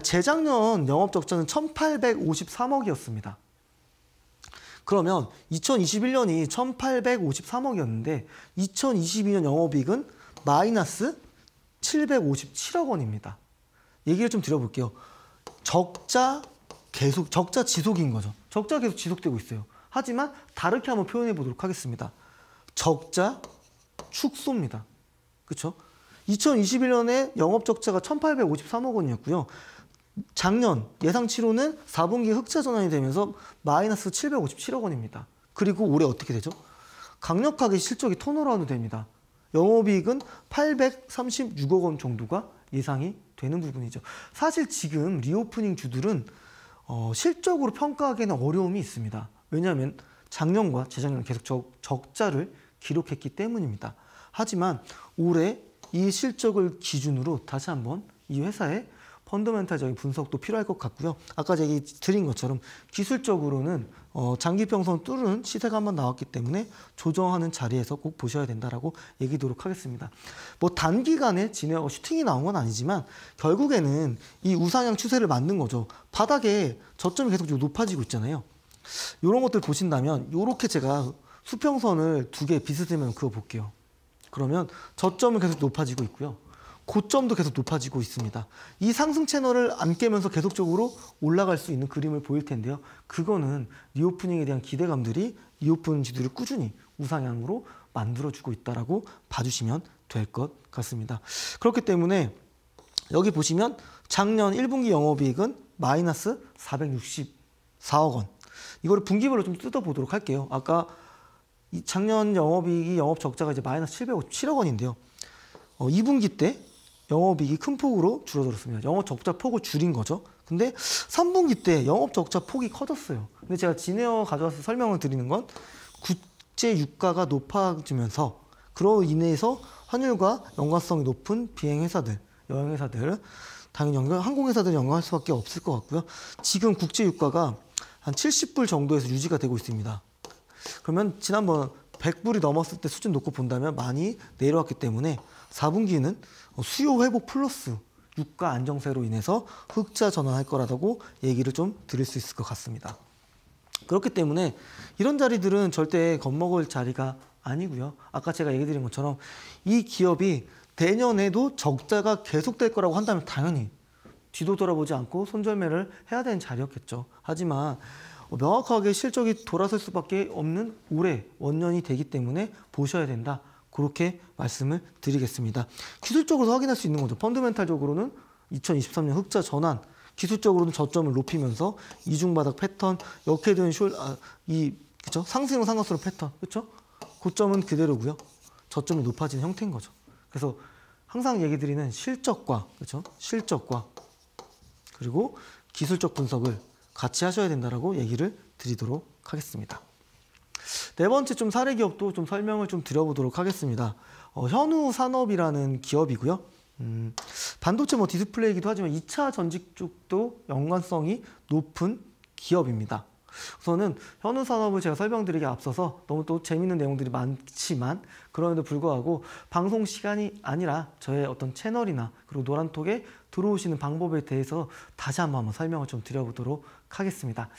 재작년 영업적자는 1853억이었습니다. 그러면 2021년이 1853억이었는데 2022년 영업이익은 마이너스 757억 원입니다. 얘기를 좀 드려볼게요. 적자 계속 적자 지속인 거죠. 적자 계속 지속되고 있어요. 하지만 다르게 한번 표현해 보도록 하겠습니다. 적자 축소입니다. 그렇죠? 2021년에 영업적자가 1,853억 원이었고요. 작년 예상치로는 4분기 흑자 전환이 되면서 마이너스 757억 원입니다. 그리고 올해 어떻게 되죠? 강력하게 실적이 턴어라운드 됩니다. 영업이익은 836억 원 정도가 예상이 되는 부분이죠. 사실 지금 리오프닝 주들은 어, 실적으로 평가하기에는 어려움이 있습니다. 왜냐하면 작년과 재작년 계속 적, 적자를 기록했기 때문입니다. 하지만 올해 이 실적을 기준으로 다시 한번 이 회사의 펀더멘탈적인 분석도 필요할 것 같고요. 아까 제가 드린 것처럼 기술적으로는 어, 장기평선 뚫은 시세가 한번 나왔기 때문에 조정하는 자리에서 꼭 보셔야 된다라고 얘기도록 하 하겠습니다. 뭐 단기간에 진행하고 슈팅이 나온 건 아니지만 결국에는 이 우상향 추세를 맞는 거죠. 바닥에 저점이 계속 높아지고 있잖아요. 이런 것들 보신다면 이렇게 제가 수평선을 두 개 비스듬히 그어 볼게요. 그러면 저점은 계속 높아지고 있고요. 고점도 계속 높아지고 있습니다. 이 상승 채널을 안 깨면서 계속적으로 올라갈 수 있는 그림을 보일 텐데요. 그거는 리오프닝에 대한 기대감들이 리오프닝 지수를 꾸준히 우상향으로 만들어주고 있다라고 봐주시면 될 것 같습니다. 그렇기 때문에 여기 보시면 작년 1분기 영업이익은 마이너스 464억 원. 이거를 분기별로 좀 뜯어보도록 할게요. 아까 이 작년 영업이익이 영업 적자가 이제 마이너스 757억 원인데요. 어, 2분기 때 영업이익이 큰 폭으로 줄어들었습니다. 영업 적자 폭을 줄인 거죠. 근데 3분기 때 영업 적자 폭이 커졌어요. 근데 제가 진에어 가져와서 설명을 드리는 건 국제 유가가 높아지면서 그로 인해서 환율과 연관성이 높은 비행회사들, 여행회사들, 당연히 연관, 항공회사들이 연관할 수밖에 없을 것 같고요. 지금 국제 유가가 한 70불 정도에서 유지가 되고 있습니다. 그러면 지난번 100불이 넘었을 때 수준 놓고 본다면 많이 내려왔기 때문에 4분기는 수요 회복 플러스 유가 안정세로 인해서 흑자 전환할 거라고 얘기를 좀 드릴 수 있을 것 같습니다. 그렇기 때문에 이런 자리들은 절대 겁먹을 자리가 아니고요. 아까 제가 얘기 드린 것처럼 이 기업이 내년에도 적자가 계속될 거라고 한다면 당연히 뒤도 돌아보지 않고 손절매를 해야 되는 자리였겠죠. 하지만 어, 명확하게 실적이 돌아설 수밖에 없는 올해 원년이 되기 때문에 보셔야 된다. 그렇게 말씀을 드리겠습니다. 기술적으로 확인할 수 있는 거죠. 펀드멘탈적으로는 2023년 흑자 전환, 기술적으로는 저점을 높이면서 이중바닥 패턴, 역회전 숄, 아, 이, 그쵸? 상승형 상각수로 패턴, 그쵸? 고점은 그대로고요. 저점이 높아지는 형태인 거죠. 그래서 항상 얘기 드리는 실적과, 그쵸? 실적과, 그리고 기술적 분석을 같이 하셔야 된다라고 얘기를 드리도록 하겠습니다. 네 번째 좀 사례 기업도 좀 설명을 좀 드려보도록 하겠습니다. 어, 현우 산업이라는 기업이고요. 음, 반도체 뭐 디스플레이이기도 하지만 2차 전직 쪽도 연관성이 높은 기업입니다. 우선은 현우 산업을 제가 설명드리기 앞서서 너무 또 재밌는 내용들이 많지만 그럼에도 불구하고 방송 시간이 아니라 저의 어떤 채널이나 그리고 노란톡에 들어오시는 방법에 대해서 다시 한번, 한번 설명을 좀 드려보도록 하겠습니다.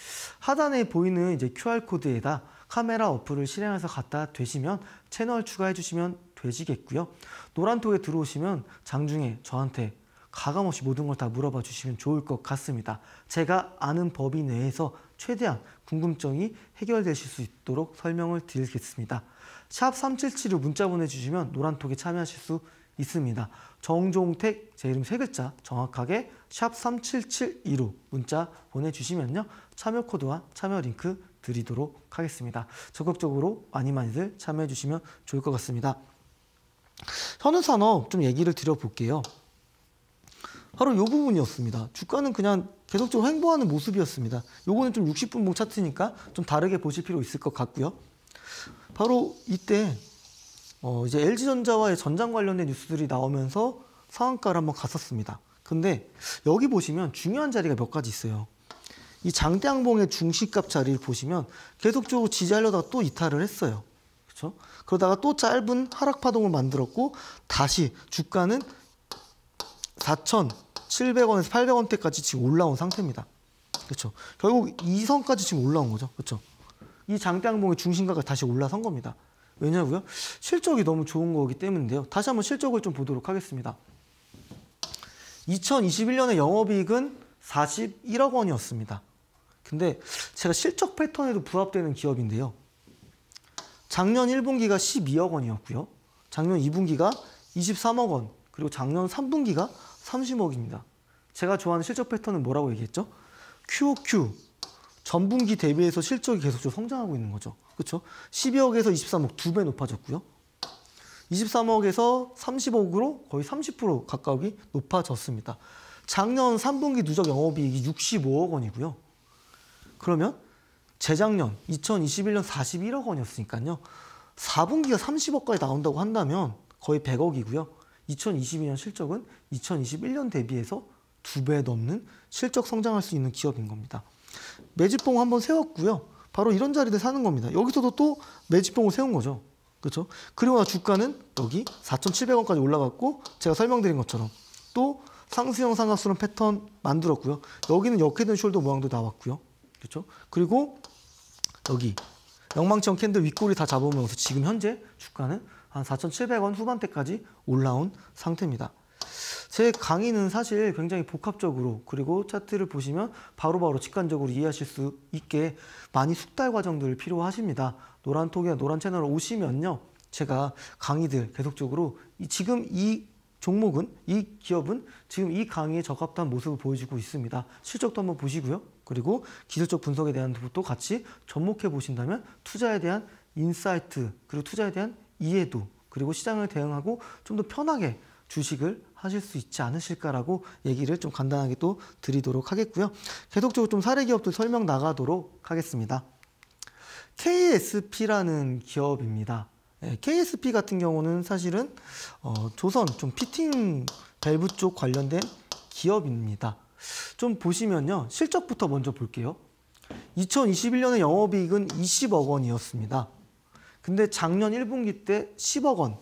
하단에 보이는 이제 QR코드에다 카메라 어플을 실행해서 갖다 대시면 채널 추가해 주시면 되시겠고요. 노란톡에 들어오시면 장중에 저한테 가감없이 모든 걸 다 물어봐 주시면 좋을 것 같습니다. 제가 아는 범위 내에서 최대한 궁금증이 해결되실 수 있도록 설명을 드리겠습니다. 샵 377로 문자 보내주시면 노란톡에 참여하실 수 있습니다. 정종택 제 이름 세 글자 정확하게 샵 3772로 문자 보내주시면요. 참여 코드와 참여 링크 드리도록 하겠습니다. 적극적으로 많이 많이들 참여해 주시면 좋을 것 같습니다. 현우산업 좀 얘기를 드려볼게요. 바로 이 부분이었습니다. 주가는 그냥 계속적으로 횡보하는 모습이었습니다. 요거는 좀 60분 봉 차트니까 좀 다르게 보실 필요 있을 것 같고요. 바로 이때 어 이제 LG전자와의 전장 관련된 뉴스들이 나오면서 상한가를 한번 갔었습니다. 근데 여기 보시면 중요한 자리가 몇 가지 있어요. 이 장대양봉의 중시값 자리를 보시면 계속적으로 지지하려다가 또 이탈을 했어요. 그렇죠? 그러다가 또 짧은 하락 파동을 만들었고 다시 주가는 4천 700원에서 800원대까지 지금 올라온 상태입니다. 그렇죠. 결국 이 선까지 지금 올라온 거죠. 그렇죠. 이 장대항봉의 중심가가 다시 올라선 겁니다. 왜냐고요? 실적이 너무 좋은 거기 때문인데요. 다시 한번 실적을 좀 보도록 하겠습니다. 2021년의 영업이익은 41억 원이었습니다. 근데 제가 실적 패턴에도 부합되는 기업인데요. 작년 1분기가 12억 원이었고요. 작년 2분기가 23억 원, 그리고 작년 3분기가 30억입니다. 제가 좋아하는 실적 패턴은 뭐라고 얘기했죠? QOQ, 전분기 대비해서 실적이 계속적 성장하고 있는 거죠. 그렇죠? 12억에서 23억, 두 배 높아졌고요. 23억에서 30억으로 거의 30% 가까이 높아졌습니다. 작년 3분기 누적 영업이익이 65억 원이고요. 그러면 재작년 2021년 41억 원이었으니까요. 4분기가 30억까지 나온다고 한다면 거의 100억이고요. 2022년 실적은 2021년 대비해서 두 배 넘는 실적 성장할 수 있는 기업인 겁니다. 매집봉 한번 세웠고요. 바로 이런 자리들 사는 겁니다. 여기서도 또 매집봉을 세운 거죠. 그렇죠? 그리고 나 주가는 여기 4,700원까지 올라갔고 제가 설명드린 것처럼 또 상수형 삼각수론 패턴 만들었고요. 여기는 역회전 숄더 모양도 나왔고요. 그렇죠? 그리고 여기 영망청 캔들 윗골이다 잡으면서 지금 현재 주가는 한 4,700원 후반대까지 올라온 상태입니다. 제 강의는 사실 굉장히 복합적으로 그리고 차트를 보시면 바로바로 직관적으로 이해하실 수 있게 많이 숙달 과정들 을 필요하십니다. 노란 톡이나 노란 채널 오시면요. 제가 강의들 계속적으로 지금 이 종목은 이 기업은 지금 이 강의에 적합한 모습을 보여주고 있습니다. 실적도 한번 보시고요. 그리고 기술적 분석에 대한 부분도 같이 접목해 보신다면 투자에 대한 인사이트 그리고 투자에 대한 이해도 그리고 시장을 대응하고 좀 더 편하게 주식을 하실 수 있지 않으실까라고 얘기를 좀 간단하게 또 드리도록 하겠고요. 계속적으로 좀 사례 기업도 설명 나가도록 하겠습니다. KSP라는 기업입니다. KSP 예, 같은 경우는 사실은 어, 조선 좀 피팅 밸브 쪽 관련된 기업입니다. 좀 보시면요. 실적부터 먼저 볼게요. 2021년에 영업이익은 20억 원이었습니다. 근데 작년 1분기 때 10억 원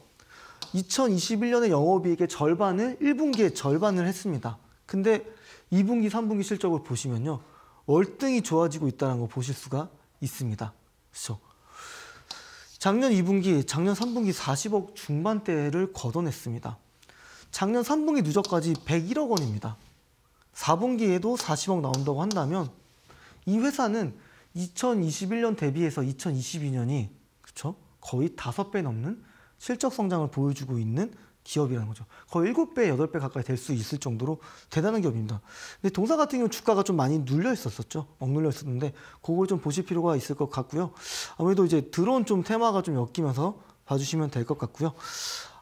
2021년의 영업이익의 절반을 1분기에 절반을 했습니다. 근데 2분기, 3분기 실적을 보시면요. 월등히 좋아지고 있다는 거 보실 수가 있습니다. 그렇죠? 작년 2분기, 작년 3분기 40억 중반대를 걷어냈습니다. 작년 3분기 누적까지 101억 원입니다. 4분기에도 40억 나온다고 한다면 이 회사는 2021년 대비해서 2022년이 그렇죠? 거의 5배 넘는 실적 성장을 보여주고 있는 기업이라는 거죠. 거의 7배, 8배 가까이 될 수 있을 정도로 대단한 기업입니다. 근데 동사 같은 경우 는 주가가 좀 많이 눌려 있었었죠. 억눌려 있었는데 그걸 좀 보실 필요가 있을 것 같고요. 아무래도 이제 드론 좀 테마가 좀 엮이면서 봐주시면 될 것 같고요.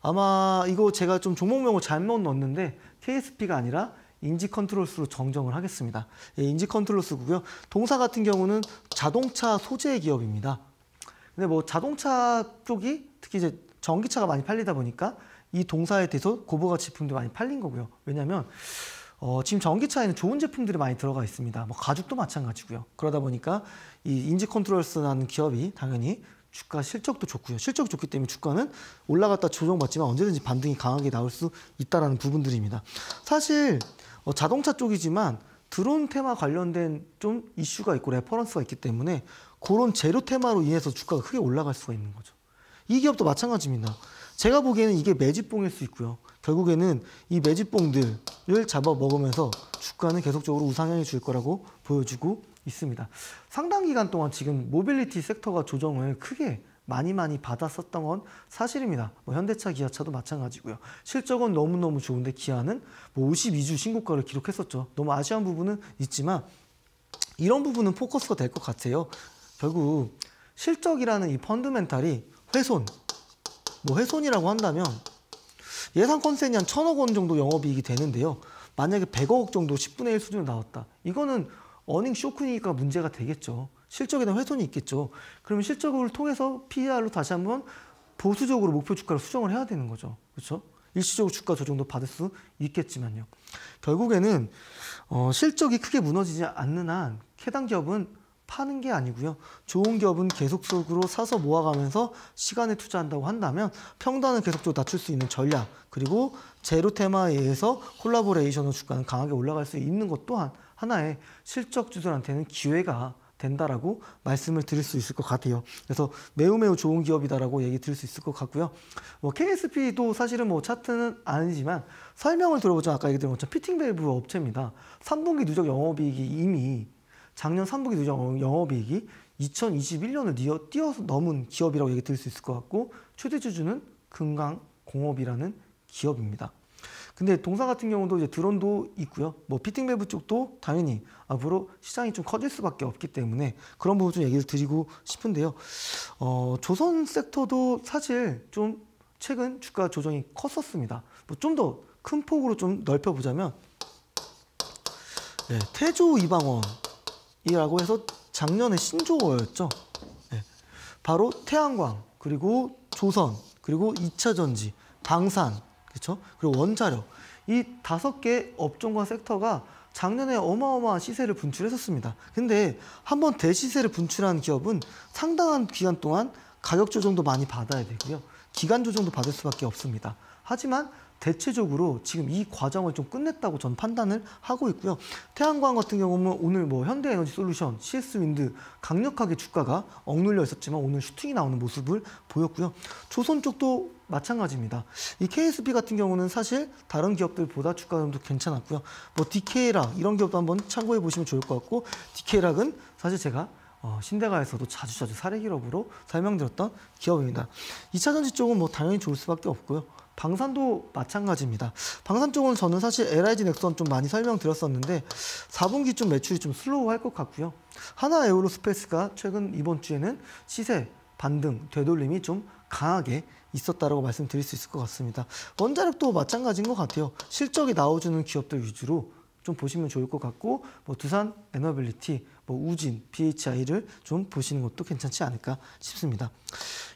아마 이거 제가 좀 종목명을 잘못 넣었는데 KSP가 아니라 인지 컨트롤스로 정정을 하겠습니다. 예, 인지 컨트롤스고요. 동사 같은 경우는 자동차 소재 기업입니다. 근데 뭐 자동차 쪽이 특히 이제 전기차가 많이 팔리다 보니까 이 동사에 대해서 고부가 제품도 많이 팔린 거고요. 왜냐하면 어, 지금 전기차에는 좋은 제품들이 많이 들어가 있습니다. 뭐 가죽도 마찬가지고요. 그러다 보니까 이 인지 컨트롤스라는 기업이 당연히 주가 실적도 좋고요. 실적이 좋기 때문에 주가는 올라갔다 조정받지만 언제든지 반등이 강하게 나올 수 있다라는 부분들입니다. 사실 어, 자동차 쪽이지만 드론 테마 관련된 좀 이슈가 있고 레퍼런스가 있기 때문에 그런 재료 테마로 인해서 주가가 크게 올라갈 수가 있는 거죠. 이 기업도 마찬가지입니다. 제가 보기에는 이게 매집봉일 수 있고요. 결국에는 이 매집봉들을 잡아먹으면서 주가는 계속적으로 우상향이 줄 거라고 보여주고 있습니다. 상당 기간 동안 지금 모빌리티 섹터가 조정을 크게 많이 많이 받았었던 건 사실입니다. 뭐 현대차, 기아차도 마찬가지고요. 실적은 너무너무 좋은데 기아는 뭐 52주 신고가를 기록했었죠. 너무 아쉬운 부분은 있지만 이런 부분은 포커스가 될 것 같아요. 결국 실적이라는 이 펀드멘탈이 훼손. 뭐 훼손이라고 한다면 예상 컨센이 한 천억 원 정도 영업이익이 되는데요. 만약에 100억 정도 10분의 1 수준으로 나왔다. 이거는 어닝 쇼크니까 문제가 되겠죠. 실적에 대한 훼손이 있겠죠. 그러면 실적을 통해서 PER로 다시 한번 보수적으로 목표 주가를 수정을 해야 되는 거죠. 그렇죠? 일시적으로 주가 조정도 받을 수 있겠지만요. 결국에는 어, 실적이 크게 무너지지 않는 한 해당 기업은 파는 게 아니고요. 좋은 기업은 계속적으로 사서 모아가면서 시간에 투자한다고 한다면 평단을 계속적으로 낮출 수 있는 전략 그리고 제로 테마에 의해서 콜라보레이션의 주가는 강하게 올라갈 수 있는 것 또한 하나의 실적 주들한테는 기회가 된다라고 말씀을 드릴 수 있을 것 같아요. 그래서 매우 매우 좋은 기업이다라고 얘기 드릴 수 있을 것 같고요. 뭐 KSP도 사실은 뭐 차트는 아니지만 설명을 들어보자 아까 얘기 드린 것처럼 피팅 밸브 업체입니다. 3분기 누적 영업이익이 이미 작년 3분기 누적 영업이익이 2021년을 뛰어서 넘은 기업이라고 얘기 들릴수 있을 것 같고 최대 주주는 금강공업이라는 기업입니다. 근데 동사 같은 경우도 이제 드론도 있고요. 뭐 피팅 밸브 쪽도 당연히 앞으로 시장이 좀 커질 수밖에 없기 때문에 그런 부분 좀 얘기를 드리고 싶은데요. 어, 조선 섹터도 사실 좀 최근 주가 조정이 컸었습니다. 뭐 좀 더 큰 폭으로 좀 넓혀보자면 네, 태조 이방원 이라고 해서 작년에 신조어였죠. 네. 바로 태양광, 그리고 조선, 그리고 2차 전지, 방산, 그렇죠? 그리고 원자력. 이 다섯 개 업종과 섹터가 작년에 어마어마한 시세를 분출했었습니다. 근데 한번 대시세를 분출한 기업은 상당한 기간 동안 가격 조정도 많이 받아야 되고요. 기간 조정도 받을 수밖에 없습니다. 하지만 대체적으로 지금 이 과정을 좀 끝냈다고 전 판단을 하고 있고요. 태양광 같은 경우는 오늘 뭐 현대에너지 솔루션, CS윈드 강력하게 주가가 억눌려 있었지만 오늘 슈팅이 나오는 모습을 보였고요. 조선 쪽도 마찬가지입니다. 이 KSP 같은 경우는 사실 다른 기업들보다 주가 흐름도 괜찮았고요. 뭐 DK락 이런 기업도 한번 참고해 보시면 좋을 것 같고 DK락은 사실 제가 어, 신대가에서도 자주자주 사례 기업으로 설명드렸던 기업입니다. 2차 전지 쪽은 뭐 당연히 좋을 수밖에 없고요. 방산도 마찬가지입니다. 방산 쪽은 저는 사실 LIG 넥선 좀 많이 설명드렸었는데 4분기쯤 매출이 좀 슬로우할 것 같고요. 하나 에어로스페이스가 최근 이번 주에는 시세 반등 되돌림이 좀 강하게 있었다라고 말씀드릴 수 있을 것 같습니다. 원자력도 마찬가지인 것 같아요. 실적이 나와주는 기업들 위주로 좀 보시면 좋을 것 같고 뭐 두산 에너빌리티, 뭐 우진, BHI를 좀 보시는 것도 괜찮지 않을까 싶습니다.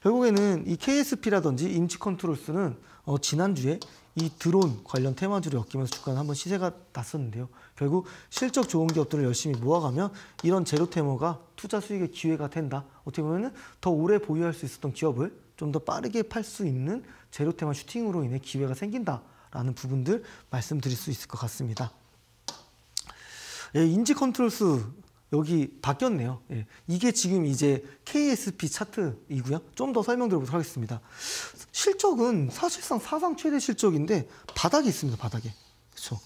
결국에는 이 KSP라든지 임치 컨트롤스는 어, 지난주에 이 드론 관련 테마주를 엮이면서 주가는 한번 시세가 났었는데요. 결국 실적 좋은 기업들을 열심히 모아가면 이런 제로 테마가 투자 수익의 기회가 된다. 어떻게 보면 더 오래 보유할 수 있었던 기업을 좀 더 빠르게 팔 수 있는 제로 테마 슈팅으로 인해 기회가 생긴다라는 부분들 말씀드릴 수 있을 것 같습니다. 예, 인지 컨트롤스 여기 바뀌었네요. 예. 이게 지금 이제 KSP 차트이고요. 좀 더 설명드리도록 하겠습니다. 실적은 사실상 사상 최대 실적인데 바닥에 있습니다. 바닥에. 그렇죠.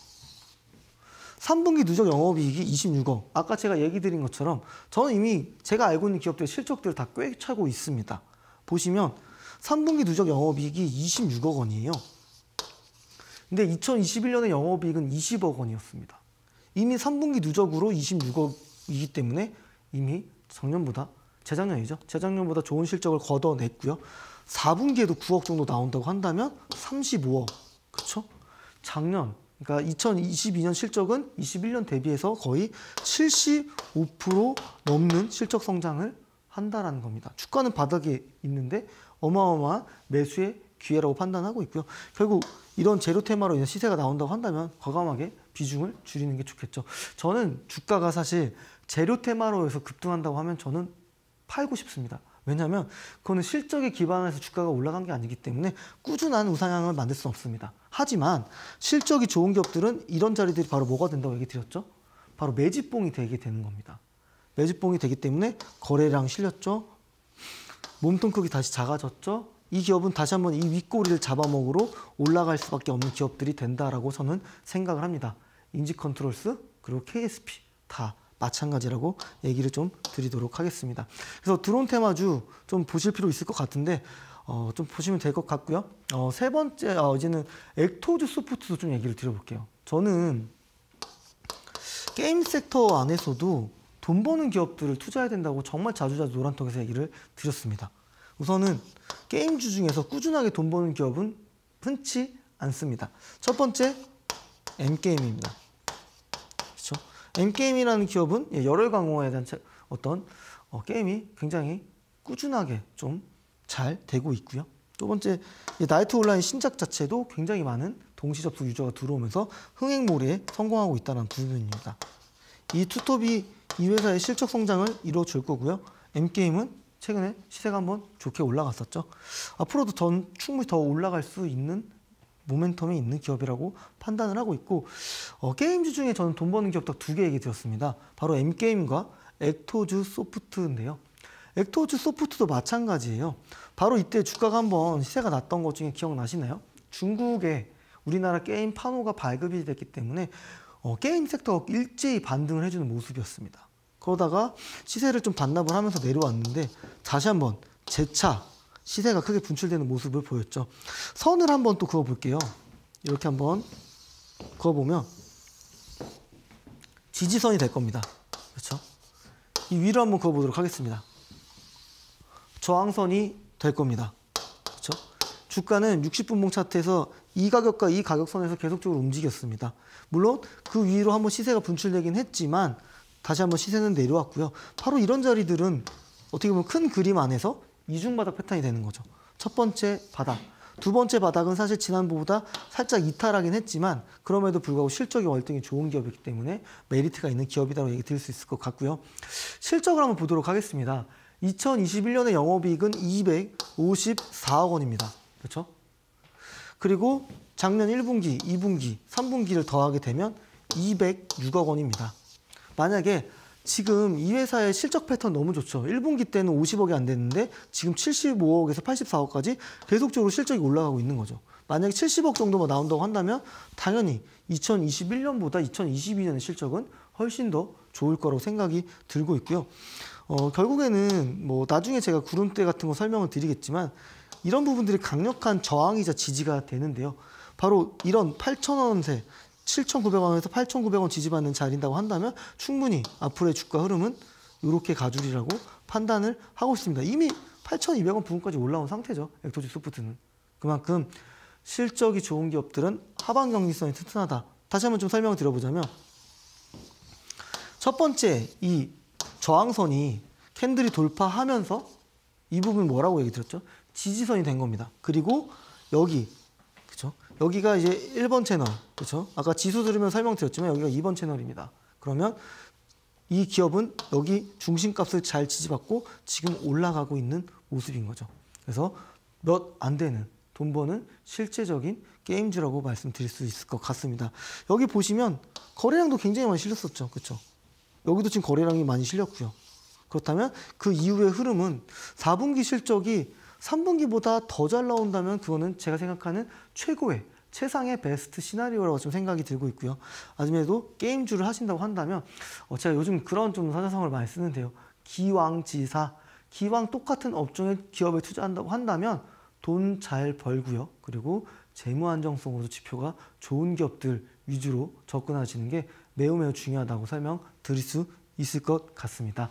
3분기 누적 영업이익이 26억. 아까 제가 얘기 드린 것처럼 저는 이미 제가 알고 있는 기업들의 실적들을 다 꽤차고 있습니다. 보시면 3분기 누적 영업이익이 26억 원이에요. 근데 2021년에 영업이익은 20억 원이었습니다. 이미 3분기 누적으로 26억 이기 때문에 이미 작년보다 재작년이죠. 재작년보다 좋은 실적을 걷어냈고요. 4분기에도 9억 정도 나온다고 한다면 35억. 그렇죠? 작년 그러니까 2022년 실적은 21년 대비해서 거의 75% 넘는 실적 성장을 한다라는 겁니다. 주가는 바닥에 있는데 어마어마한 매수의 기회라고 판단하고 있고요. 결국 이런 재료 테마로 인해 시세가 나온다고 한다면 과감하게 비중을 줄이는 게 좋겠죠. 저는 주가가 사실 재료 테마로 에서 급등한다고 하면 저는 팔고 싶습니다. 왜냐하면 그거는 실적에 기반해서 주가가 올라간 게 아니기 때문에 꾸준한 우상향을 만들 수 없습니다. 하지만 실적이 좋은 기업들은 이런 자리들이 바로 뭐가 된다고 얘기 드렸죠? 바로 매집봉이 되게 되는 겁니다. 매집봉이 되기 때문에 거래량 실렸죠. 몸통 크기 다시 작아졌죠. 이 기업은 다시 한번 이 윗꼬리를 잡아먹으러 올라갈 수밖에 없는 기업들이 된다라고 저는 생각을 합니다. 인지 컨트롤스 그리고 KSP 다 마찬가지라고 얘기를 좀 드리도록 하겠습니다. 그래서 드론 테마주 좀 보실 필요 있을 것 같은데 어, 좀 보시면 될 것 같고요. 어, 세 번째 어, 이제는 액토즈 소프트도 좀 얘기를 드려볼게요. 저는 게임 섹터 안에서도 돈 버는 기업들을 투자해야 된다고 정말 자주자주 노란통에서 얘기를 드렸습니다. 우선은 게임주 중에서 꾸준하게 돈 버는 기업은 흔치 않습니다. 첫 번째 M게임입니다. M게임이라는 기업은 예, 열혈 강공에 대한 어떤 어, 게임이 굉장히 꾸준하게 좀 잘 되고 있고요. 두 번째, 나이트 온라인 신작 자체도 굉장히 많은 동시 접속 유저가 들어오면서 흥행몰이에 성공하고 있다는 부분입니다. 이 투톱이 이 회사의 실적 성장을 이뤄줄 거고요. M게임은 최근에 시세가 한번 좋게 올라갔었죠. 앞으로도 전 충분히 더 올라갈 수 있는 모멘텀이 있는 기업이라고 판단을 하고 있고 어, 게임주 중에 저는 돈 버는 기업 딱 두 개 얘기 드렸습니다. 바로 엠게임과액토즈 소프트인데요. 액토즈 소프트도 마찬가지예요. 바로 이때 주가가 한번 시세가 났던 것 중에 기억나시나요? 중국에 우리나라 게임 판호가 발급이 됐기 때문에 어, 게임 섹터가 일제히 반등을 해주는 모습이었습니다. 그러다가 시세를 좀 반납을 하면서 내려왔는데 다시 한번 재차 시세가 크게 분출되는 모습을 보였죠. 선을 한번 또 그어볼게요. 이렇게 한번 그어보면 지지선이 될 겁니다. 그렇죠? 이 위로 한번 그어보도록 하겠습니다. 저항선이 될 겁니다. 그렇죠? 주가는 60분봉 차트에서 이 가격과 이 가격선에서 계속적으로 움직였습니다. 물론 그 위로 한번 시세가 분출되긴 했지만 다시 한번 시세는 내려왔고요. 바로 이런 자리들은 어떻게 보면 큰 그림 안에서 이중바닥 패턴이 되는 거죠. 첫 번째 바닥. 두 번째 바닥은 사실 지난번보다 살짝 이탈하긴 했지만 그럼에도 불구하고 실적이 월등히 좋은 기업이기 때문에 메리트가 있는 기업이라고 얘기 드릴 수 있을 것 같고요. 실적을 한번 보도록 하겠습니다. 2021년의 영업이익은 254억 원입니다. 그렇죠? 그리고 작년 1분기, 2분기, 3분기를 더하게 되면 206억 원입니다. 만약에 지금 이 회사의 실적 패턴 너무 좋죠. 1분기 때는 50억이 안 됐는데 지금 75억에서 84억까지 계속적으로 실적이 올라가고 있는 거죠. 만약에 70억 정도만 나온다고 한다면 당연히 2021년보다 2022년의 실적은 훨씬 더 좋을 거라고 생각이 들고 있고요. 어, 결국에는 뭐 나중에 제가 구름대 같은 거 설명을 드리겠지만 이런 부분들이 강력한 저항이자 지지가 되는데요. 바로 이런 8천원세 7,900원에서 8,900원 지지받는 자리인다고 한다면 충분히 앞으로의 주가 흐름은 이렇게 가주리라고 판단을 하고 있습니다. 이미 8,200원 부분까지 올라온 상태죠. 엑토지 소프트는. 그만큼 실적이 좋은 기업들은 하반 경기성이 튼튼하다. 다시 한번 좀 설명을 드려보자면 첫 번째 이 저항선이 캔들이 돌파하면서 이 부분 뭐라고 얘기 드렸죠? 지지선이 된 겁니다. 그리고 여기 여기가 이제 1번 채널, 그렇죠? 아까 지수 들으면 설명드렸지만 여기가 2번 채널입니다. 그러면 이 기업은 여기 중심값을 잘 지지받고 지금 올라가고 있는 모습인 거죠. 그래서 몇 안 되는 돈 버는 실제적인 게임즈라고 말씀드릴 수 있을 것 같습니다. 여기 보시면 거래량도 굉장히 많이 실렸었죠. 그렇죠? 여기도 지금 거래량이 많이 실렸고요. 그렇다면 그 이후의 흐름은 4분기 실적이 3분기보다 더 잘 나온다면 그거는 제가 생각하는 최고의 최상의 베스트 시나리오라고 좀 생각이 들고 있고요. 아니에도 게임주를 하신다고 한다면 어, 제가 요즘 그런 좀사자성을 많이 쓰는데요. 기왕지사, 기왕 똑같은 업종의 기업에 투자한다고 한다면 돈 잘 벌고요. 그리고 재무 안정성으로 지표가 좋은 기업들 위주로 접근하시는 게 매우 매우 중요하다고 설명드릴 수 있을 것 같습니다.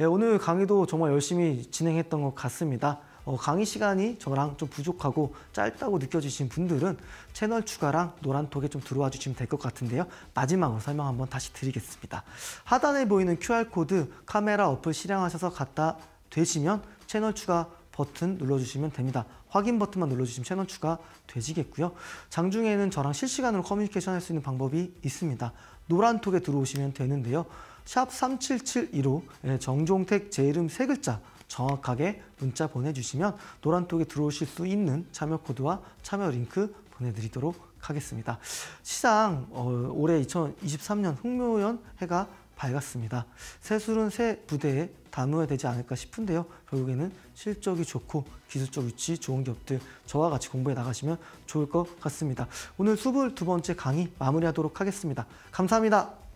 예, 오늘 강의도 정말 열심히 진행했던 것 같습니다. 어, 강의 시간이 저랑 좀 부족하고 짧다고 느껴지신 분들은 채널 추가랑 노란톡에 좀 들어와 주시면 될 것 같은데요. 마지막으로 설명 한번 다시 드리겠습니다. 하단에 보이는 QR코드 카메라 어플 실행하셔서 갖다 되시면 채널 추가 버튼 눌러주시면 됩니다. 확인 버튼만 눌러주시면 채널 추가 되시겠고요. 장중에는 저랑 실시간으로 커뮤니케이션 할 수 있는 방법이 있습니다. 노란톡에 들어오시면 되는데요. 샵 3772로 예, 정종택 제 이름 세 글자 정확하게 문자 보내주시면 노란톡에 들어오실 수 있는 참여 코드와 참여 링크 보내드리도록 하겠습니다. 시상 어, 올해 2023년 흥묘연 해가 밝았습니다. 새술은 새 부대에 단호해 되지 않을까 싶은데요. 결국에는 실적이 좋고 기술적 위치 좋은 기업들 저와 같이 공부해 나가시면 좋을 것 같습니다. 오늘 22번째 강의 마무리하도록 하겠습니다. 감사합니다.